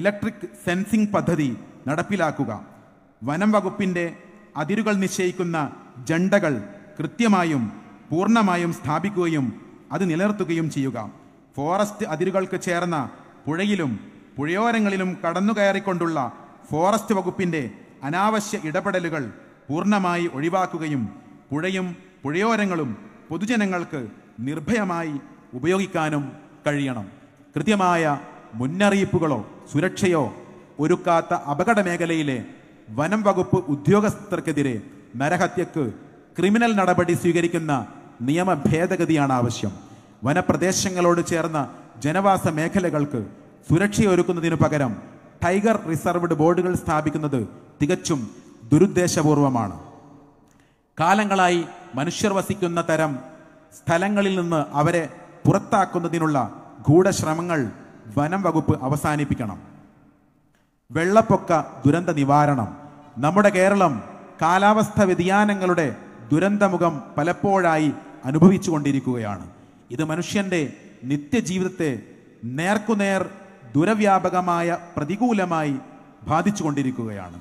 ഇലക്ട്രിക് സെൻസിംഗ് പദ്ധതി നടപ്പിലാക്കുക വനം വകുപ്പിൻ്റെ അതിരുകൾ നിശ്ചയിക്കുന്ന ജണ്ടകൾ കൃത്യമായും പൂർണ്ണമായും സ്ഥാപിക്കുകയും അത് നിലനിർത്തുകയും ചെയ്യുക ഫോറസ്റ്റ് അതിരുകൾക്ക് ചേർന്ന പുഴയിലും പുഴയോരങ്ങളിലും കടന്നുകയറിക്കൊണ്ടുള്ള ഫോറസ്റ്റ് വകുപ്പിൻ്റെ അനാവശ്യ ഇടപെടലുകൾ പൂർണ്ണമായി ഒഴിവാക്കുകയും പുഴയും പുഴയോരങ്ങളും പൊതുജനങ്ങൾക്ക് നിർഭയമായി ഉപയോഗിക്കാനും കഴിയണം കൃത്യമായ മുന്നറിയിപ്പുകളോ സുരക്ഷയോ ഒരുക്കാത്ത അപകട മേഖലയിലെ വനം വകുപ്പ് ഉദ്യോഗസ്ഥർക്കെതിരെ നരഹത്യക്ക് ക്രിമിനൽ നടപടി സ്വീകരിക്കുന്ന നിയമ ഭേദഗതിയാണ് ആവശ്യം വനപ്രദേശങ്ങളോട് ചേർന്ന ജനവാസ മേഖലകൾക്ക് സുരക്ഷയൊരുക്കുന്നതിനു പകരം ടൈഗർ റിസർവ്ഡ് ബോർഡുകൾ സ്ഥാപിക്കുന്നത് തികച്ചും ദുരുദ്ദേശപൂർവമാണ് കാലങ്ങളായി മനുഷ്യർ വസിക്കുന്ന തരം സ്ഥലങ്ങളിൽ നിന്ന് അവരെ പുറത്താക്കുന്നതിനുള്ള ഗൂഢശ്രമങ്ങൾ വനം വകുപ്പ് അവസാനിപ്പിക്കണം വെള്ളപ്പൊക്ക ദുരന്ത നിവാരണം നമ്മുടെ കേരളം കാലാവസ്ഥ വ്യതിയാനങ്ങളുടെ ദുരന്തമുഖം പലപ്പോഴായി അനുഭവിച്ചു കൊണ്ടിരിക്കുകയാണ് ഇത് മനുഷ്യൻ്റെ നിത്യജീവിതത്തെ നേർക്കുനേർ ദുരവ്യാപകമായ പ്രതികൂലമായി ബാധിച്ചു കൊണ്ടിരിക്കുകയാണ്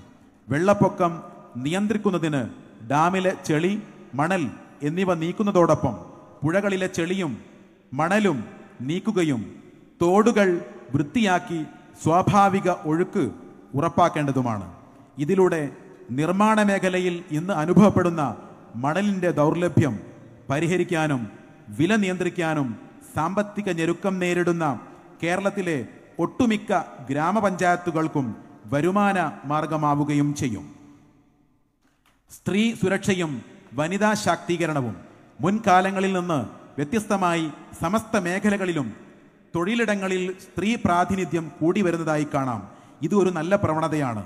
വെള്ളപ്പൊക്കം നിയന്ത്രിക്കുന്നതിന് ഡാമിലെ ചെളി മണൽ എന്നിവ നീക്കുന്നതോടൊപ്പം പുഴകളിലെ ചെളിയും മണലും നീക്കുകയും തോടുകൾ വൃത്തിയാക്കി സ്വാഭാവിക ഒഴുക്ക് ഉറപ്പാക്കേണ്ടതുമാണ് ഇതിലൂടെ നിർമ്മാണ മേഖലയിൽ ഇന്ന് അനുഭവപ്പെടുന്ന മണലിൻ്റെ ദൗർലഭ്യം പരിഹരിക്കാനും വില നിയന്ത്രിക്കാനും സാമ്പത്തിക ഞെരുക്കം നേരിടുന്ന കേരളത്തിലെ ഒട്ടുമിക്ക ഗ്രാമപഞ്ചായത്തുകൾക്കും വരുമാന മാർഗമാവുകയും ചെയ്യും സ്ത്രീ സുരക്ഷയും വനിതാ ശാക്തീകരണവും മുൻകാലങ്ങളിൽ നിന്ന് വ്യത്യസ്തമായി സമസ്ത മേഖലകളിലും തൊഴിലിടങ്ങളിൽ സ്ത്രീ പ്രാതിനിധ്യം കൂടി വരുന്നതായി കാണാം ഇത് ഒരു നല്ല പ്രവണതയാണ്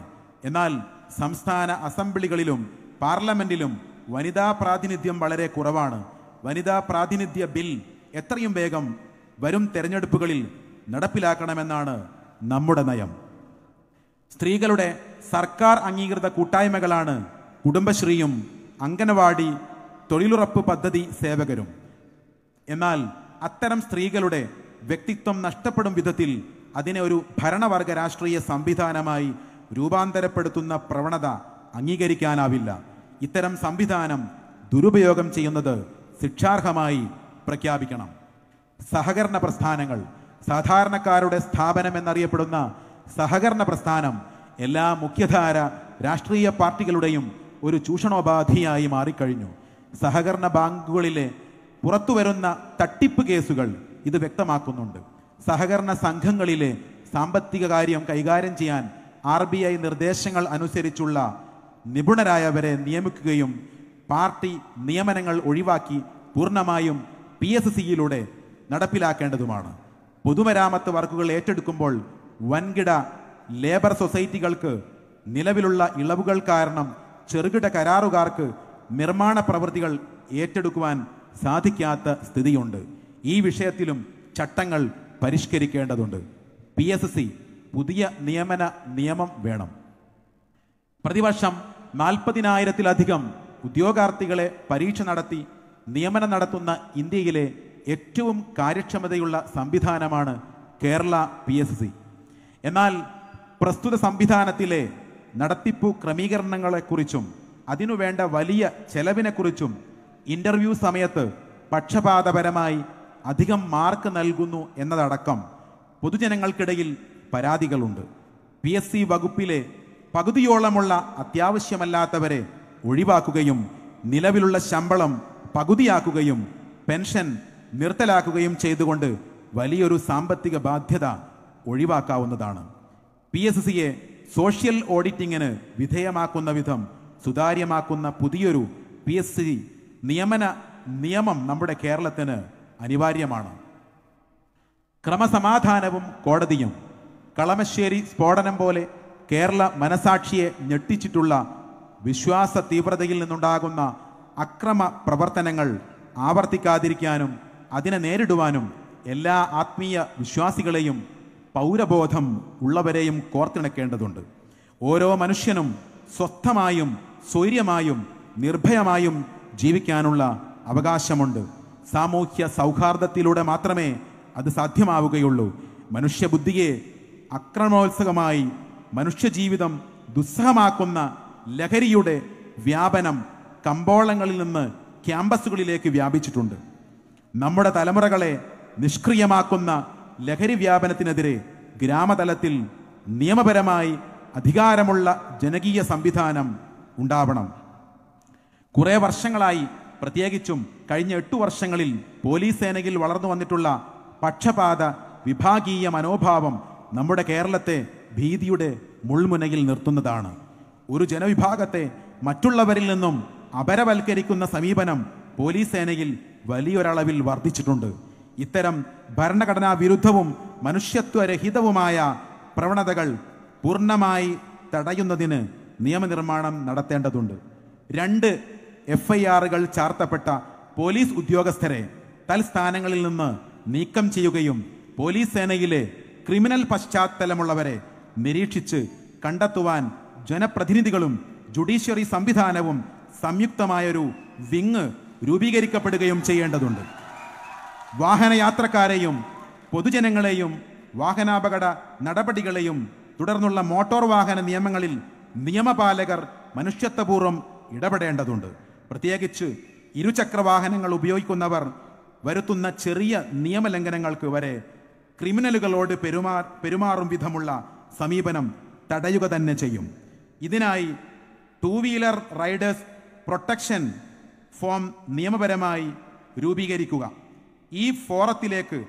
എന്നാൽ സംസ്ഥാന അസംബ്ലികളിലും പാർലമെന്റിലും വനിതാ പ്രാതിനിധ്യം വളരെ കുറവാണ് വനിതാ പ്രാതിനിധ്യ ബിൽ എത്രയും വേഗം വരും തെരഞ്ഞെടുപ്പുകളിൽ നടപ്പിലാക്കണമെന്നാണ് നമ്മുടെ നയം സ്ത്രീകളുടെ സർക്കാർ അംഗീകൃത കൂട്ടായ്മകളാണ് കുടുംബശ്രീയും അംഗനവാടി തൊഴിലുറപ്പ് പദ്ധതി സേവകരും എന്നാൽ അത്തരം സ്ത്രീകളുടെ വ്യക്തിത്വം നഷ്ടപ്പെടും വിധത്തിൽ അതിനെ ഒരു ഭരണവർഗ രാഷ്ട്രീയ സംവിധാനമായി രൂപാന്തരപ്പെടുത്തുന്ന പ്രവണത അംഗീകരിക്കാനാവില്ല ഇത്തരം സംവിധാനം ദുരുപയോഗം ചെയ്യുന്നത് ശിക്ഷാർഹമായി പ്രഖ്യാപിക്കണം സഹകരണ പ്രസ്ഥാനങ്ങൾ സാധാരണക്കാരുടെ സ്ഥാപനം എന്നറിയപ്പെടുന്ന സഹകരണ പ്രസ്ഥാനം എല്ലാ മുഖ്യധാര രാഷ്ട്രീയ പാർട്ടികളുടെയും ഒരു ചൂഷണോപാധിയായി മാറിക്കഴിഞ്ഞു സഹകരണ ബാങ്കുകളിലെ പുറത്തുവരുന്ന തട്ടിപ്പ് കേസുകൾ ഇത് വ്യക്തമാക്കുന്നുണ്ട് സഹകരണ സംഘങ്ങളിലെ സാമ്പത്തിക കാര്യം കൈകാര്യം ചെയ്യാൻ ആർ ബി ഐ നിർദ്ദേശങ്ങൾ അനുസരിച്ചുള്ള നിപുണരായവരെ നിയമിക്കുകയും പാർട്ടി നിയമനങ്ങൾ ഒഴിവാക്കി പൂർണ്ണമായും പി എസ് സിയിലൂടെ നടപ്പിലാക്കേണ്ടതുമാണ് പൊതുമരാമത്ത് വർക്കുകൾ ഏറ്റെടുക്കുമ്പോൾ വൻകിട ലേബർ സൊസൈറ്റികൾക്ക് നിലവിലുള്ള ഇളവുകൾ കാരണം ചെറുകിട കരാറുകാർക്ക് നിർമ്മാണ പ്രവൃത്തികൾ ഏറ്റെടുക്കുവാൻ സാധിക്കാത്ത സ്ഥിതിയുണ്ട് ഈ വിഷയത്തിലും ചട്ടങ്ങൾ പരിഷ്കരിക്കേണ്ടതുണ്ട് പി എസ് സി പുതിയ നിയമന നിയമം വേണം പ്രതിവർഷം നാൽപ്പതിനായിരത്തിലധികം ഉദ്യോഗാർത്ഥികളെ പരീക്ഷ നടത്തി നിയമനം നടത്തുന്ന ഇന്ത്യയിലെ ഏറ്റവും കാര്യക്ഷമതയുള്ള സംവിധാനമാണ് കേരള പി എസ് സി എന്നാൽ പ്രസ്തുത സംവിധാനത്തിലെ നടത്തിപ്പു ക്രമീകരണങ്ങളെക്കുറിച്ചും അതിനുവേണ്ട വലിയ ചെലവിനെക്കുറിച്ചും ഇൻ്റർവ്യൂ സമയത്ത് പക്ഷപാതപരമായി അധികം മാർക്ക് നൽകുന്നു എന്നതടക്കം പൊതുജനങ്ങൾക്കിടയിൽ പരാതികളുണ്ട് പി എസ് സി വകുപ്പിലെ പകുതിയോളമുള്ള അത്യാവശ്യമല്ലാത്തവരെ ഒഴിവാക്കുകയും നിലവിലുള്ള ശമ്പളം പകുതിയാക്കുകയും പെൻഷൻ നിർത്തലാക്കുകയും ചെയ്തുകൊണ്ട് വലിയൊരു സാമ്പത്തിക ബാധ്യത ഒഴിവാക്കാവുന്നതാണ് പി എസ് സിയെ സോഷ്യൽ ഓഡിറ്റിങ്ങിന് വിധേയമാക്കുന്ന വിധം സുതാര്യമാക്കുന്ന പുതിയൊരു പി എസ് സി നിയമന നിയമം നമ്മുടെ കേരളത്തിന് അനിവാര്യമാണ് ക്രമസമാധാനവും കോടതിയും കളമശ്ശേരി സ്ഫോടനം പോലെ കേരള മനസാക്ഷിയെ ഞെട്ടിച്ചിട്ടുള്ള വിശ്വാസ തീവ്രതയിൽ നിന്നുണ്ടാകുന്ന അക്രമ പ്രവർത്തനങ്ങൾ ആവർത്തിക്കാതിരിക്കാനും അതിനെ നേരിടുവാനും എല്ലാ ആത്മീയ വിശ്വാസികളെയും പൗരബോധം ഉള്ളവരെയും കോർത്തിണക്കേണ്ടതുണ്ട് ഓരോ മനുഷ്യനും സ്വസ്ഥമായും സ്വൈര്യമായും നിർഭയമായും ജീവിക്കാനുള്ള അവകാശമുണ്ട് സാമൂഹ്യ സൗഹാർദ്ദത്തിലൂടെ മാത്രമേ അത് സാധ്യമാവുകയുള്ളൂ മനുഷ്യബുദ്ധിയെ അക്രമോത്സുകമായി മനുഷ്യജീവിതം ദുസ്സഹമാക്കുന്ന ലഹരിയുടെ വ്യാപനം കമ്പോളങ്ങളിൽ നിന്ന് ക്യാമ്പസുകളിലേക്ക് വ്യാപിച്ചിട്ടുണ്ട് നമ്മുടെ തലമുറകളെ നിഷ്ക്രിയമാക്കുന്ന ലഹരി വ്യാപനത്തിനെതിരെ ഗ്രാമതലത്തിൽ നിയമപരമായി അധികാരമുള്ള ജനകീയ സംവിധാനം ഉണ്ടാവണം കുറേ വർഷങ്ങളായി പ്രത്യേകിച്ചും കഴിഞ്ഞ എട്ടു വർഷങ്ങളിൽ പോലീസ് സേനയിൽ വളർന്നു വന്നിട്ടുള്ള പക്ഷപാത വിഭാഗീയ മനോഭാവം നമ്മുടെ കേരളത്തെ ഭീതിയുടെ മുൾമുനയിൽ നിർത്തുന്നതാണ് ഒരു ജനവിഭാഗത്തെ മറ്റുള്ളവരിൽ നിന്നും അപരവൽക്കരിക്കുന്ന സമീപനം പോലീസ് സേനയിൽ വലിയൊരളവിൽ വർദ്ധിച്ചിട്ടുണ്ട് ഇത്തരം ഭരണഘടനാ വിരുദ്ധവും മനുഷ്യത്വരഹിതവുമായ പ്രവണതകൾ പൂർണ്ണമായി തടയുന്നതിന് നിയമനിർമ്മാണം നടത്തേണ്ടതുണ്ട് രണ്ട് എഫ് ഐ ആറുകൾ ചാർത്തപ്പെട്ട പോലീസ് ഉദ്യോഗസ്ഥരെ തൽസ്ഥാനങ്ങളിൽ നിന്ന് നീക്കം ചെയ്യുകയും പോലീസ് സേനയിലെ ക്രിമിനൽ പശ്ചാത്തലമുള്ളവരെ നിരീക്ഷിച്ച് കണ്ടെത്തുവാൻ ജനപ്രതിനിധികളും ജുഡീഷ്യറി സംവിധാനവും സംയുക്തമായൊരു വിങ് രൂപീകരിക്കപ്പെടുകയും ചെയ്യേണ്ടതുണ്ട് വാഹനയാത്രക്കാരെയും പൊതുജനങ്ങളെയും വാഹനാപകട നടപടികളെയും തുടർന്നുള്ള മോട്ടോർ വാഹന നിയമങ്ങളിൽ നിയമപാലകർ മനുഷ്യത്വപൂർവ്വം ഇടപെടേണ്ടതുണ്ട് പ്രത്യേകിച്ച് ഇരുചക്രവാഹനങ്ങൾ ഉപയോഗിക്കുന്നവർ വരുത്തുന്ന ചെറിയ നിയമലംഘനങ്ങൾക്ക് വരെ ക്രിമിനലുകളോട് പെരുമാ പെരുമാറും വിധമുള്ള സമീപനം തടയുക തന്നെ ചെയ്യും ഇതിനായി two wheeler riders protection form നിയമപരമായി രൂപീകരിക്കുക ഈ ഫോറത്തിലേക്ക്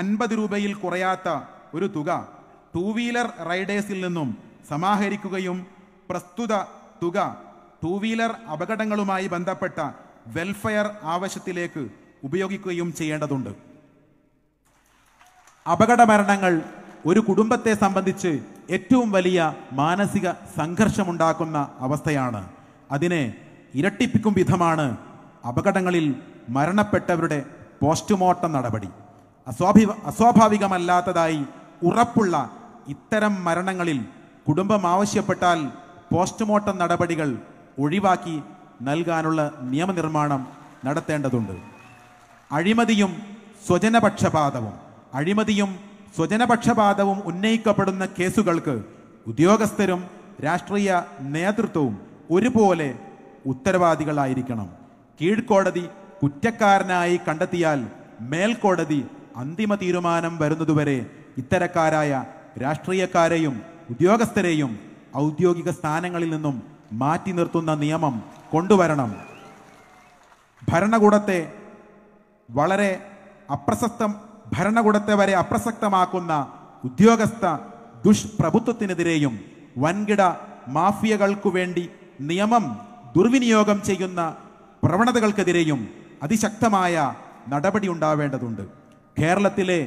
അൻപത് രൂപയിൽ കുറയാത്ത ഒരു തുക ടൂ വീലർ റൈഡേഴ്സിൽ നിന്നും സമാഹരിക്കുകയും പ്രസ്തുത തുക ടൂ വീലർ അപകടങ്ങളുമായി ബന്ധപ്പെട്ട വെൽഫെയർ ആവശ്യത്തിലേക്ക് ഉപയോഗിക്കുകയും ചെയ്യേണ്ടതുണ്ട് അപകട മരണങ്ങൾ ഒരു കുടുംബത്തെ സംബന്ധിച്ച് ഏറ്റവും വലിയ മാനസിക സംഘർഷമുണ്ടാക്കുന്ന അവസ്ഥയാണ് അതിനെ ഇരട്ടിപ്പിക്കും വിധമാണ് അപകടങ്ങളിൽ മരണപ്പെട്ടവരുടെ പോസ്റ്റ്മോർട്ടം നടപടി അസ്വാഭി അസ്വാഭാവികമല്ലാത്തതായി ഉറപ്പുള്ള ഇത്തരം മരണങ്ങളിൽ കുടുംബം ആവശ്യപ്പെട്ടാൽ പോസ്റ്റ്മോർട്ടം നടപടികൾ ഒഴിവാക്കി നൽകാനുള്ള നിയമനിർമ്മാണം നടത്തേണ്ടതുണ്ട് അഴിമതിയും സ്വജനപക്ഷപാതവും അഴിമതിയും സ്വജനപക്ഷപാതവും ഉന്നയിക്കപ്പെടുന്ന കേസുകൾക്ക് ഉദ്യോഗസ്ഥരും രാഷ്ട്രീയ നേതൃത്വവും ഒരുപോലെ ഉത്തരവാദികളായിരിക്കണം കീഴ്ക്കോടതി കുറ്റക്കാരനായി കണ്ടെത്തിയാൽ മേൽക്കോടതി അന്തിമ തീരുമാനം വരുന്നതുവരെ ഇത്തരക്കാരായ രാഷ്ട്രീയക്കാരെയും ഉദ്യോഗസ്ഥരെയും ഔദ്യോഗിക സ്ഥാനങ്ങളിൽ നിന്നും മാറ്റി നിർത്തുന്ന നിയമം കൊണ്ടുവരണം ഭരണകൂടത്തെ വളരെ അപ്രസക്തം ഭരണകൂടത്തെ വരെ അപ്രസക്തമാക്കുന്ന ഉദ്യോഗസ്ഥ ദുഷ്പ്രഭുത്വത്തിനെതിരെയും വൻകിട മാഫിയകൾക്കു വേണ്ടി നിയമം ദുർവിനിയോഗം ചെയ്യുന്ന പ്രവണതകൾക്കെതിരെയും അതിശക്തമായ നടപടി ഉണ്ടാവേണ്ടതുണ്ട് കേരളത്തിലെ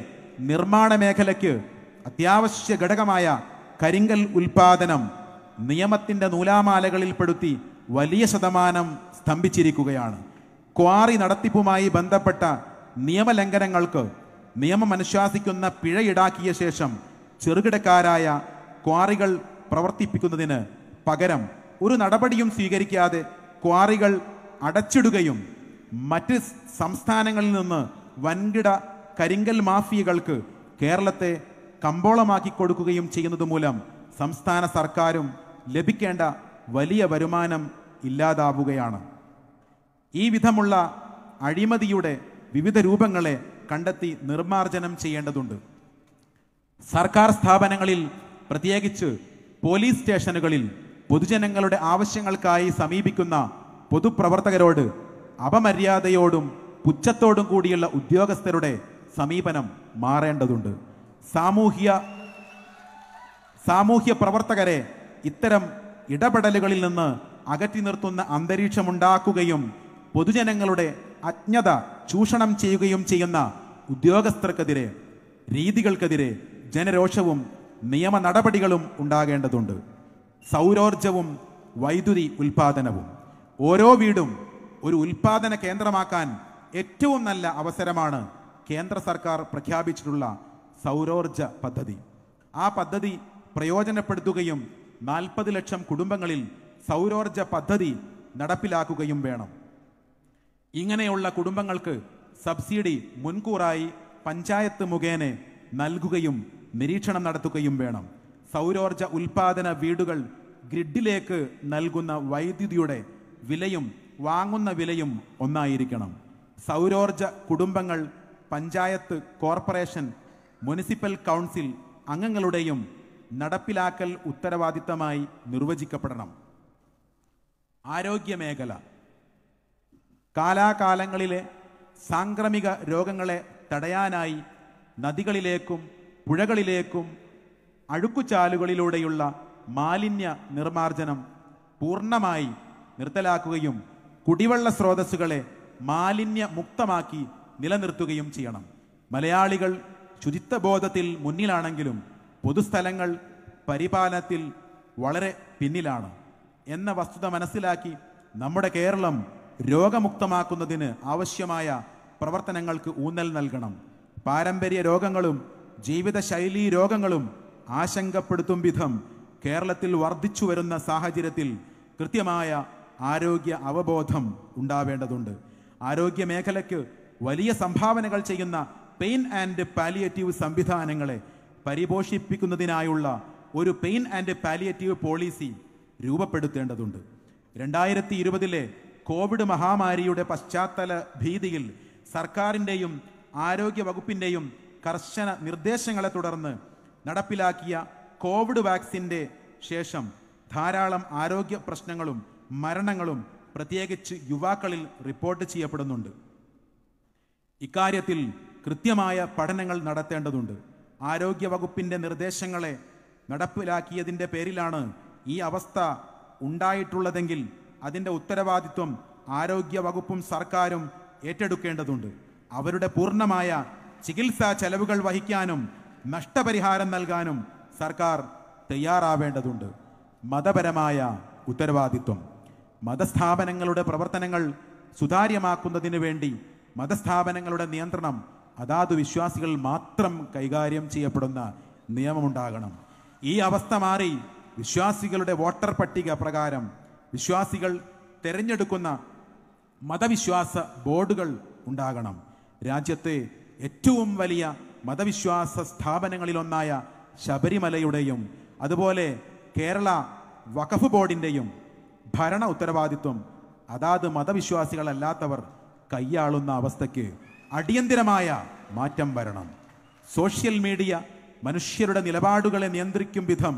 നിർമ്മാണ മേഖലയ്ക്ക് അത്യാവശ്യ ഘടകമായ കരിങ്കൽ ഉൽപാദനം നിയമത്തിൻ്റെ നൂലാമാലകളിൽപ്പെടുത്തി വലിയ ശതമാനം സ്തംഭിച്ചിരിക്കുകയാണ് ക്വാറി നടത്തിപ്പുമായി ബന്ധപ്പെട്ട നിയമലംഘനങ്ങൾക്ക് നിയമം അനുശാസിക്കുന്ന പിഴ ഈടാക്കിയ ശേഷം ചെറുകിടക്കാരായ ക്വാറികൾ പ്രവർത്തിപ്പിക്കുന്നതിന് പകരം ഒരു നടപടിയും സ്വീകരിക്കാതെ ക്വാറികൾ അടച്ചിടുകയും മറ്റ് സംസ്ഥാനങ്ങളിൽ നിന്ന് വൻകിട കരിങ്കൽ മാഫിയകൾക്ക് കേരളത്തെ കമ്പോളമാക്കി കൊടുക്കുകയും ചെയ്യുന്നത് മൂലം സംസ്ഥാന സർക്കാരും ലഭിക്കേണ്ട വലിയ വരുമാനം ഇല്ലാതാവുകയാണ് ഈ വിധമുള്ള അഴിമതിയുടെ വിവിധ രൂപങ്ങളെ കണ്ടെത്തി നിർമാർജനം ചെയ്യേണ്ടതുണ്ട് സർക്കാർ സ്ഥാപനങ്ങളിൽ പ്രത്യേകിച്ച് പോലീസ് സ്റ്റേഷനുകളിൽ പൊതുജനങ്ങളുടെ ആവശ്യങ്ങൾക്കായി സമീപിക്കുന്ന പൊതുപ്രവർത്തകരോട് അപമര്യാദയോടും പുച്ഛത്തോടും കൂടിയുള്ള ഉദ്യോഗസ്ഥരുടെ സമീപനം മാറേണ്ടതുണ്ട് സാമൂഹ്യ സാമൂഹ്യ പ്രവർത്തകരെ ഇത്തരം ഇടപെടലുകളിൽ നിന്ന് അകറ്റി നിർത്തുന്ന അന്തരീക്ഷമുണ്ടാക്കുകയും പൊതുജനങ്ങളുടെ അജ്ഞത ചൂഷണം ചെയ്യുകയും ചെയ്യുന്ന ഉദ്യോഗസ്ഥർക്കെതിരെ രീതികൾക്കെതിരെ ജനരോഷവും നിയമ നടപടികളും ഉണ്ടാകേണ്ടതുണ്ട് സൗരോർജവും വൈദ്യുതി ഉൽപാദനവും ഓരോ വീടും ഒരു ഉൽപാദന കേന്ദ്രമാക്കാൻ ഏറ്റവും നല്ല അവസരമാണ് കേന്ദ്ര സർക്കാർ പ്രഖ്യാപിച്ചിട്ടുള്ള സൗരോർജ പദ്ധതി ആ പദ്ധതി പ്രയോജനപ്പെടുത്തുകയും നാൽപ്പത് ലക്ഷം കുടുംബങ്ങളിൽ സൗരോർജ പദ്ധതി നടപ്പിലാക്കുകയും വേണം ഇങ്ങനെയുള്ള കുടുംബങ്ങൾക്ക് സബ്സിഡി മുൻകൂറായി പഞ്ചായത്ത് മുഖേന നൽകുകയും നിരീക്ഷണം നടത്തുകയും വേണം സൗരോർജ ഉൽപാദന വീടുകൾ ഗ്രിഡിലേക്ക് നൽകുന്ന വൈദ്യുതിയുടെ വിലയും വാങ്ങുന്ന വിലയും ഒന്നായിരിക്കണം സൗരോർജ കുടുംബങ്ങൾ പഞ്ചായത്ത് കോർപ്പറേഷൻ മുനിസിപ്പൽ കൗൺസിൽ അംഗങ്ങളുടെയും നടപ്പിലാക്കൽ ഉത്തരവാദിത്തമായി നിർവചിക്കപ്പെടണം ആരോഗ്യമേഖല കാലാകാലങ്ങളിലെ സാംക്രമിക രോഗങ്ങളെ തടയാനായി നദികളിലേക്കും പുഴകളിലേക്കും അഴുക്കുചാലുകളിലൂടെയുള്ള മാലിന്യ നിർമാർജനം പൂർണ്ണമായി നിർത്തലാക്കുകയും കുടിവെള്ള സ്രോതസ്സുകളെ മാലിന്യമുക്തമാക്കി നിലനിർത്തുകയും ചെയ്യണം മലയാളികൾ ശുചിത്വബോധത്തിൽ മുന്നിലാണെങ്കിലും പൊതുസ്ഥലങ്ങൾ പരിപാലനത്തിൽ വളരെ പിന്നിലാണ് എന്ന വസ്തുത മനസ്സിലാക്കി നമ്മുടെ കേരളം രോഗമുക്തമാക്കുന്നതിന് ആവശ്യമായ പ്രവർത്തനങ്ങൾക്ക് ഊന്നൽ നൽകണം പാരമ്പര്യ രോഗങ്ങളും ജീവിതശൈലീ രോഗങ്ങളും ആശങ്കപ്പെടുത്തും വിധം കേരളത്തിൽ വർദ്ധിച്ചു വരുന്ന സാഹചര്യത്തിൽ കൃത്യമായ ആരോഗ്യ അവബോധം ഉണ്ടാവേണ്ടതുണ്ട് ആരോഗ്യ മേഖലയ്ക്ക് വലിയ സംഭാവനകൾ ചെയ്യുന്ന പെയിൻ ആൻഡ് പാലിയേറ്റീവ് സംവിധാനങ്ങളെ പരിപോഷിപ്പിക്കുന്നതിനായുള്ള ഒരു പെയിൻ ആൻഡ് പാലിയേറ്റീവ് പോളിസി രൂപപ്പെടുത്തേണ്ടതുണ്ട് രണ്ടായിരത്തി ഇരുപതിലെ കോവിഡ് മഹാമാരിയുടെ പശ്ചാത്തല ഭീതിയിൽ സർക്കാരിൻ്റെയും ആരോഗ്യ വകുപ്പിൻ്റെയും കർശന നിർദ്ദേശങ്ങളെ തുടർന്ന് നടപ്പിലാക്കിയ കോവിഡ് വാക്സിൻ്റെ ശേഷം ധാരാളം ആരോഗ്യ പ്രശ്നങ്ങളും മരണങ്ങളും പ്രത്യേകിച്ച് യുവാക്കളിൽ റിപ്പോർട്ട് ചെയ്യപ്പെടുന്നുണ്ട് ഇക്കാര്യത്തിൽ കൃത്യമായ പഠനങ്ങൾ നടത്തേണ്ടതുണ്ട് ആരോഗ്യവകുപ്പിൻ്റെ നിർദ്ദേശങ്ങളെ നടപ്പിലാക്കിയതിൻ്റെ പേരിലാണ് ഈ അവസ്ഥ ഉണ്ടായിട്ടുള്ളതെങ്കിൽ അതിൻ്റെ ഉത്തരവാദിത്വം ആരോഗ്യവകുപ്പും സർക്കാരും ഏറ്റെടുക്കേണ്ടതുണ്ട് അവരുടെ പൂർണ്ണമായ ചികിത്സാ ചെലവുകൾ വഹിക്കാനും നഷ്ടപരിഹാരം നൽകാനും സർക്കാർ തയ്യാറാവേണ്ടതുണ്ട് മതപരമായ ഉത്തരവാദിത്വം മതസ്ഥാപനങ്ങളുടെ പ്രവർത്തനങ്ങൾ സുതാര്യമാക്കുന്നതിന് വേണ്ടി മതസ്ഥാപനങ്ങളുടെ നിയന്ത്രണം അതാത് വിശ്വാസികൾ മാത്രം കൈകാര്യം ചെയ്യപ്പെടുന്ന നിയമമുണ്ടാകണം ഈ അവസ്ഥ മാറി വിശ്വാസികളുടെ വോട്ടർ പട്ടിക പ്രകാരം വിശ്വാസികൾ തിരഞ്ഞെടുക്കുന്ന മതവിശ്വാസ ബോർഡുകൾ ഉണ്ടാകണം രാജ്യത്തെ ഏറ്റവും വലിയ മതവിശ്വാസ സ്ഥാപനങ്ങളിലൊന്നായ ശബരിമലയുടെയും അതുപോലെ കേരള വഖഫ് ബോർഡിൻ്റെയും ഭരണ ഉത്തരവാദിത്വം അതാത് മതവിശ്വാസികളല്ലാത്തവർ കൈയാളുന്ന അവസ്ഥയ്ക്ക് അടിയന്തിരമായ മാറ്റം വരണം സോഷ്യൽ മീഡിയ മനുഷ്യരുടെ നിലപാടുകളെ നിയന്ത്രിക്കും വിധം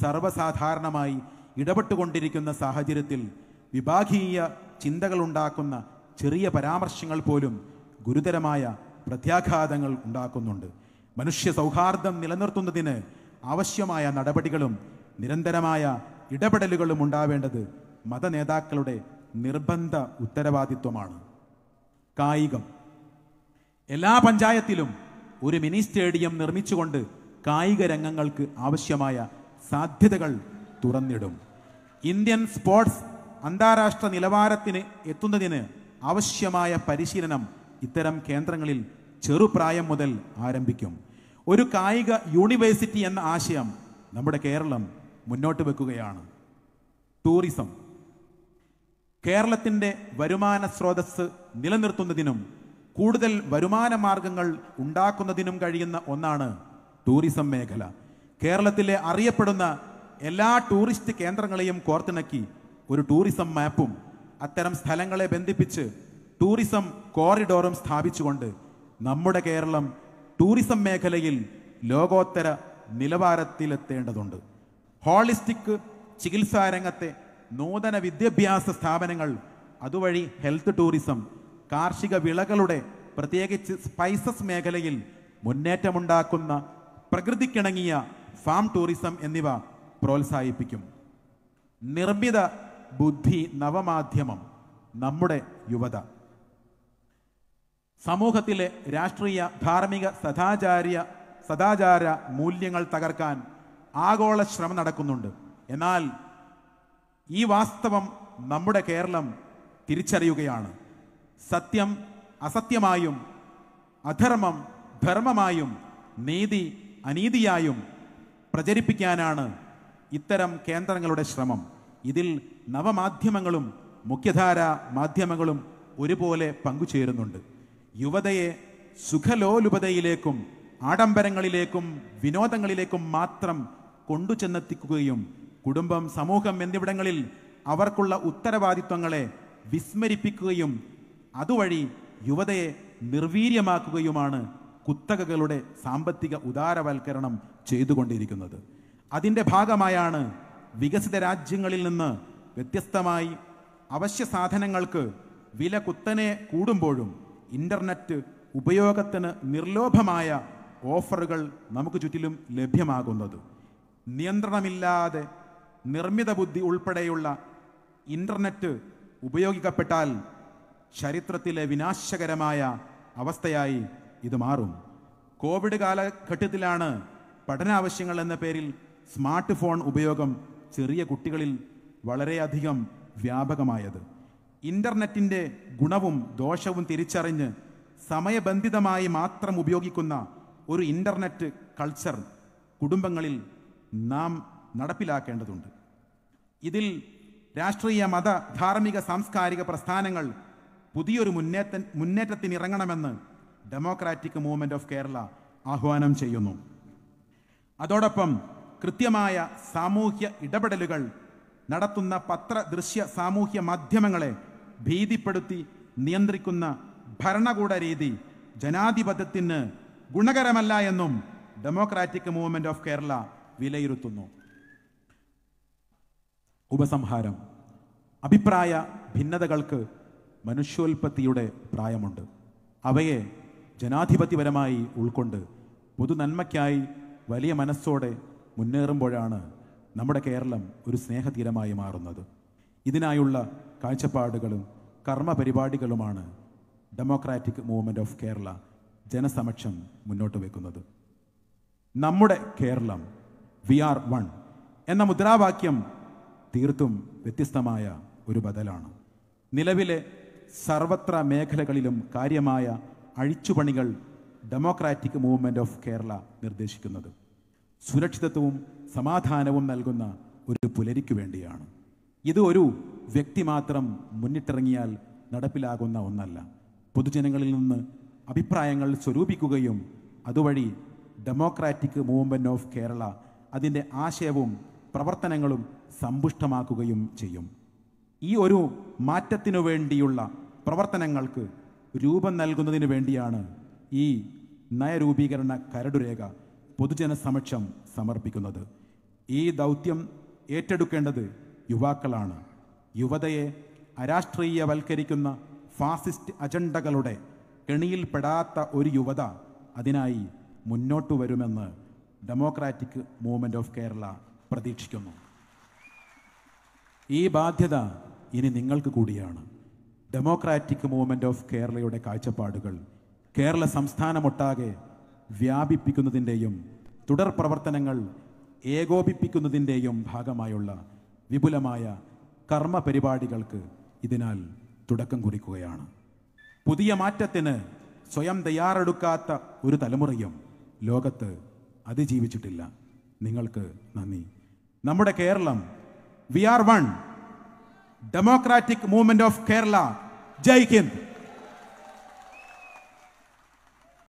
സർവ്വസാധാരണമായി ഇടപെട്ടുകൊണ്ടിരിക്കുന്ന സാഹചര്യത്തിൽ വിഭാഗീയ ചിന്തകളുണ്ടാക്കുന്ന ചെറിയ പരാമർശങ്ങൾ പോലും ഗുരുതരമായ പ്രത്യാഘാതങ്ങൾ ഉണ്ടാക്കുന്നുണ്ട് മനുഷ്യ സൗഹാർദ്ദം നിലനിർത്തുന്നതിന് ആവശ്യമായ നടപടികളും നിരന്തരമായ ഇടപെടലുകളും ഉണ്ടാവേണ്ടത് മതനേതാക്കളുടെ നിർബന്ധ ഉത്തരവാദിത്വമാണ് കായികം എല്ലാ പഞ്ചായത്തിലും ഒരു മിനി സ്റ്റേഡിയം നിർമ്മിച്ചുകൊണ്ട് കായിക രംഗങ്ങൾക്ക് ആവശ്യമായ സാധ്യതകൾ തുറന്നിടും ഇന്ത്യൻ സ്പോർട്സ് അന്താരാഷ്ട്ര നിലവാരത്തിന് എത്തുന്നതിന് ആവശ്യമായ പരിശീലനം ഇത്തരം കേന്ദ്രങ്ങളിൽ ചെറുപ്രായം മുതൽ ആരംഭിക്കും ഒരു കായിക യൂണിവേഴ്സിറ്റി എന്ന ആശയം നമ്മുടെ കേരളം മുന്നോട്ട് വെക്കുകയാണ് ടൂറിസം കേരളത്തിൻ്റെ വരുമാന സ്രോതസ് നിലനിർത്തുന്നതിനും കൂടുതൽ വരുമാന മാർഗങ്ങൾ ഉണ്ടാക്കുന്നതിനും കഴിയുന്ന ഒന്നാണ് ടൂറിസം മേഖല കേരളത്തിലെ അറിയപ്പെടുന്ന എല്ലാ ടൂറിസ്റ്റ് കേന്ദ്രങ്ങളെയും കോർത്തിണക്കി ഒരു ടൂറിസം മാപ്പും അത്തരം സ്ഥലങ്ങളെ ബന്ധിപ്പിച്ച് ടൂറിസം കോറിഡോറും സ്ഥാപിച്ചുകൊണ്ട് നമ്മുടെ കേരളം ടൂറിസം മേഖലയിൽ ലോകോത്തര നിലവാരത്തിലെത്തേണ്ടതുണ്ട് ഹോളിസ്റ്റിക് ചികിത്സാരംഗത്തെ നൂതന വിദ്യാഭ്യാസ സ്ഥാപനങ്ങൾ അതുവഴി ഹെൽത്ത് ടൂറിസം കാർഷിക വിളകളുടെ പ്രത്യേകിച്ച് സ്പൈസസ് മേഖലയിൽ മുന്നേറ്റമുണ്ടാക്കുന്ന പ്രകൃതിക്കിണങ്ങിയ ഫാം ടൂറിസം എന്നിവ പ്രോത്സാഹിപ്പിക്കും നിർമ്മിത ബുദ്ധി നവമാധ്യമം നമ്മുടെ യുവത സമൂഹത്തിലെ രാഷ്ട്രീയ ധാർമ്മിക സദാചാര്യ സദാചാര മൂല്യങ്ങൾ തകർക്കാൻ ആഗോള ശ്രമം നടക്കുന്നുണ്ട് എന്നാൽ ഈ വാസ്തവം നമ്മുടെ കേരളം തിരിച്ചറിയുകയാണ് സത്യം അസത്യമായും അധർമ്മം ധർമ്മമായും നീതി അനീതിയായും പ്രചരിപ്പിക്കാനാണ് ഇത്തരം കേന്ദ്രങ്ങളുടെ ശ്രമം ഇതിൽ നവമാധ്യമങ്ങളും മുഖ്യധാര മാധ്യമങ്ങളും ഒരുപോലെ പങ്കുചേരുന്നുണ്ട് യുവതയെ സുഖലോലുപതയിലേക്കും ആഡംബരങ്ങളിലേക്കും വിനോദങ്ങളിലേക്കും മാത്രം കൊണ്ടുചെന്നെത്തിക്കുകയും കുടുംബം സമൂഹം എന്നിവിടങ്ങളിൽ അവർക്കുള്ള ഉത്തരവാദിത്വങ്ങളെ വിസ്മരിപ്പിക്കുകയും അതുവഴി യുവതയെ നിർവീര്യമാക്കുകയുമാണ് കുത്തകകളുടെ സാമ്പത്തിക ഉദാരവൽക്കരണം ചെയ്തുകൊണ്ടിരിക്കുന്നത് അതിൻ്റെ ഭാഗമായാണ് വികസിത രാജ്യങ്ങളിൽ നിന്ന് വ്യത്യസ്തമായി അവശ്യ സാധനങ്ങൾക്ക് വില കുത്തനെ കൂടുമ്പോഴും ഇൻ്റർനെറ്റ് ഉപയോഗത്തിന് നിർലോഭമായ ഓഫറുകൾ നമുക്ക് ചുറ്റിലും ലഭ്യമാകുന്നത് നിയന്ത്രണമില്ലാതെ നിർമ്മിത ബുദ്ധി ഉൾപ്പെടെയുള്ള ഇൻ്റർനെറ്റ് ഉപയോഗിക്കപ്പെട്ടാൽ ചരിത്രത്തിലെ വിനാശകരമായ അവസ്ഥയായി ഇത് മാറും കോവിഡ് കാലഘട്ടത്തിലാണ് പഠനാവശ്യങ്ങൾ എന്ന പേരിൽ സ്മാർട്ട് ഫോൺ ഉപയോഗം ചെറിയ കുട്ടികളിൽ വളരെയധികം വ്യാപകമായത് ഇൻ്റർനെറ്റിൻ്റെ ഗുണവും ദോഷവും തിരിച്ചറിഞ്ഞ് സമയബന്ധിതമായി മാത്രം ഉപയോഗിക്കുന്ന ഒരു ഇൻ്റർനെറ്റ് കൾച്ചർ കുടുംബങ്ങളിൽ നാം നടപ്പിലാക്കേണ്ടതുണ്ട് ഇതിൽ രാഷ്ട്രീയ മത ധാർമ്മിക സാംസ്കാരിക പ്രസ്ഥാനങ്ങൾ പുതിയൊരു മുന്നേറ്റ മുന്നേറ്റത്തിന് ഇറങ്ങണമെന്ന് ഡെമോക്രാറ്റിക് മൂവ്മെൻറ്റ് ഓഫ് കേരള ആഹ്വാനം ചെയ്യുന്നു അതോടൊപ്പം കൃത്യമായ സാമൂഹ്യ ഇടപെടലുകൾ നടത്തുന്ന പത്ര ദൃശ്യ സാമൂഹ്യ മാധ്യമങ്ങളെ ഭീതിപ്പെടുത്തി നിയന്ത്രിക്കുന്ന ഭരണകൂട രീതി ജനാധിപത്യത്തിന് ഗുണകരമല്ല എന്നും ഡെമോക്രാറ്റിക് മൂവ്മെൻറ്റ് ഓഫ് കേരള വിലയിരുത്തുന്നു ഉപസംഹാരം അഭിപ്രായ ഭിന്നതകൾക്ക് മനുഷ്യോൽപത്തിയുടെ പ്രായമുണ്ട് അവയെ ജനാധിപത്യപരമായി ഉൾക്കൊണ്ട് പൊതുനന്മയ്ക്കായി വലിയ മനസ്സോടെ മുന്നേറുമ്പോഴാണ് നമ്മുടെ കേരളം ഒരു സ്നേഹതീരമായി മാറുന്നത് ഇതിനായുള്ള കാഴ്ചപ്പാടുകളും കർമ്മ പരിപാടികളുമാണ് ഡെമോക്രാറ്റിക് മൂവ്മെൻ്റ് ഓഫ് കേരള ജനസമക്ഷം മുന്നോട്ട് വെക്കുന്നത് നമ്മുടെ കേരളം വി ആർ വൺ എന്ന മുദ്രാവാക്യം തീർത്തും വ്യത്യസ്തമായ ഒരു ബദലാണ് നിലവിലെ സർവത്ര മേഖലകളിലും കാര്യമായ അഴിച്ചുപണികൾ ഡെമോക്രാറ്റിക് മൂവ്മെൻ്റ് ഓഫ് കേരള നിർദ്ദേശിക്കുന്നത് സുരക്ഷിതത്വവും സമാധാനവും നൽകുന്ന ഒരു പുലരിക്ക് വേണ്ടിയാണ് ഇത് ഒരു വ്യക്തി മാത്രം മുന്നിട്ടിറങ്ങിയാൽ നടപ്പിലാകുന്ന ഒന്നല്ല പൊതുജനങ്ങളിൽ നിന്ന് അഭിപ്രായങ്ങൾ സ്വരൂപിക്കുകയും അതുവഴി ഡെമോക്രാറ്റിക് മൂവ്മെൻറ്റ് ഓഫ് കേരള അതിൻ്റെ ആശയവും പ്രവർത്തനങ്ങളും സമ്പുഷ്ടമാക്കുകയും ചെയ്യും ഈ ഒരു മാറ്റത്തിനു വേണ്ടിയുള്ള പ്രവർത്തനങ്ങൾക്ക് രൂപം നൽകുന്നതിന് വേണ്ടിയാണ് ഈ നയരൂപീകരണ കരടുരേഖ പൊതുജന സമക്ഷം സമർപ്പിക്കുന്നത് ഈ ദൗത്യം ഏറ്റെടുക്കേണ്ടത് യുവാക്കളാണ് യുവതയെ അരാഷ്ട്രീയവൽക്കരിക്കുന്ന ഫാസിസ്റ്റ് അജണ്ടകളുടെ കെണിയിൽപ്പെടാത്ത ഒരു യുവത അതിനായി മുന്നോട്ട് വരുമെന്ന് ഡെമോക്രാറ്റിക് മൂവ്മെൻറ്റ് ഓഫ് കേരള പ്രതീക്ഷിക്കുന്നു ഈ ബാധ്യത ഇനി നിങ്ങൾക്ക് കൂടിയാണ് ഡെമോക്രാറ്റിക് മൂവ്മെൻറ്റ് ഓഫ് കേരളയുടെ കാഴ്ചപ്പാടുകൾ കേരള സംസ്ഥാനമൊട്ടാകെ വ്യാപിപ്പിക്കുന്നതിൻ്റെയും തുടർ പ്രവർത്തനങ്ങൾ ഏകോപിപ്പിക്കുന്നതിൻ്റെയും ഭാഗമായുള്ള വിപുലമായ കർമ്മ പരിപാടികൾക്ക് ഇതിനാൽ തുടക്കം കുറിക്കുകയാണ് പുതിയ മാറ്റത്തിന് സ്വയം തയ്യാറെടുക്കാത്ത ഒരു തലമുറയും ലോകത്ത് അതിജീവിച്ചിട്ടില്ല നിങ്ങൾക്ക് നന്ദി നമ്മുടെ Keralam we are one democratic movement of Kerala Jai Hind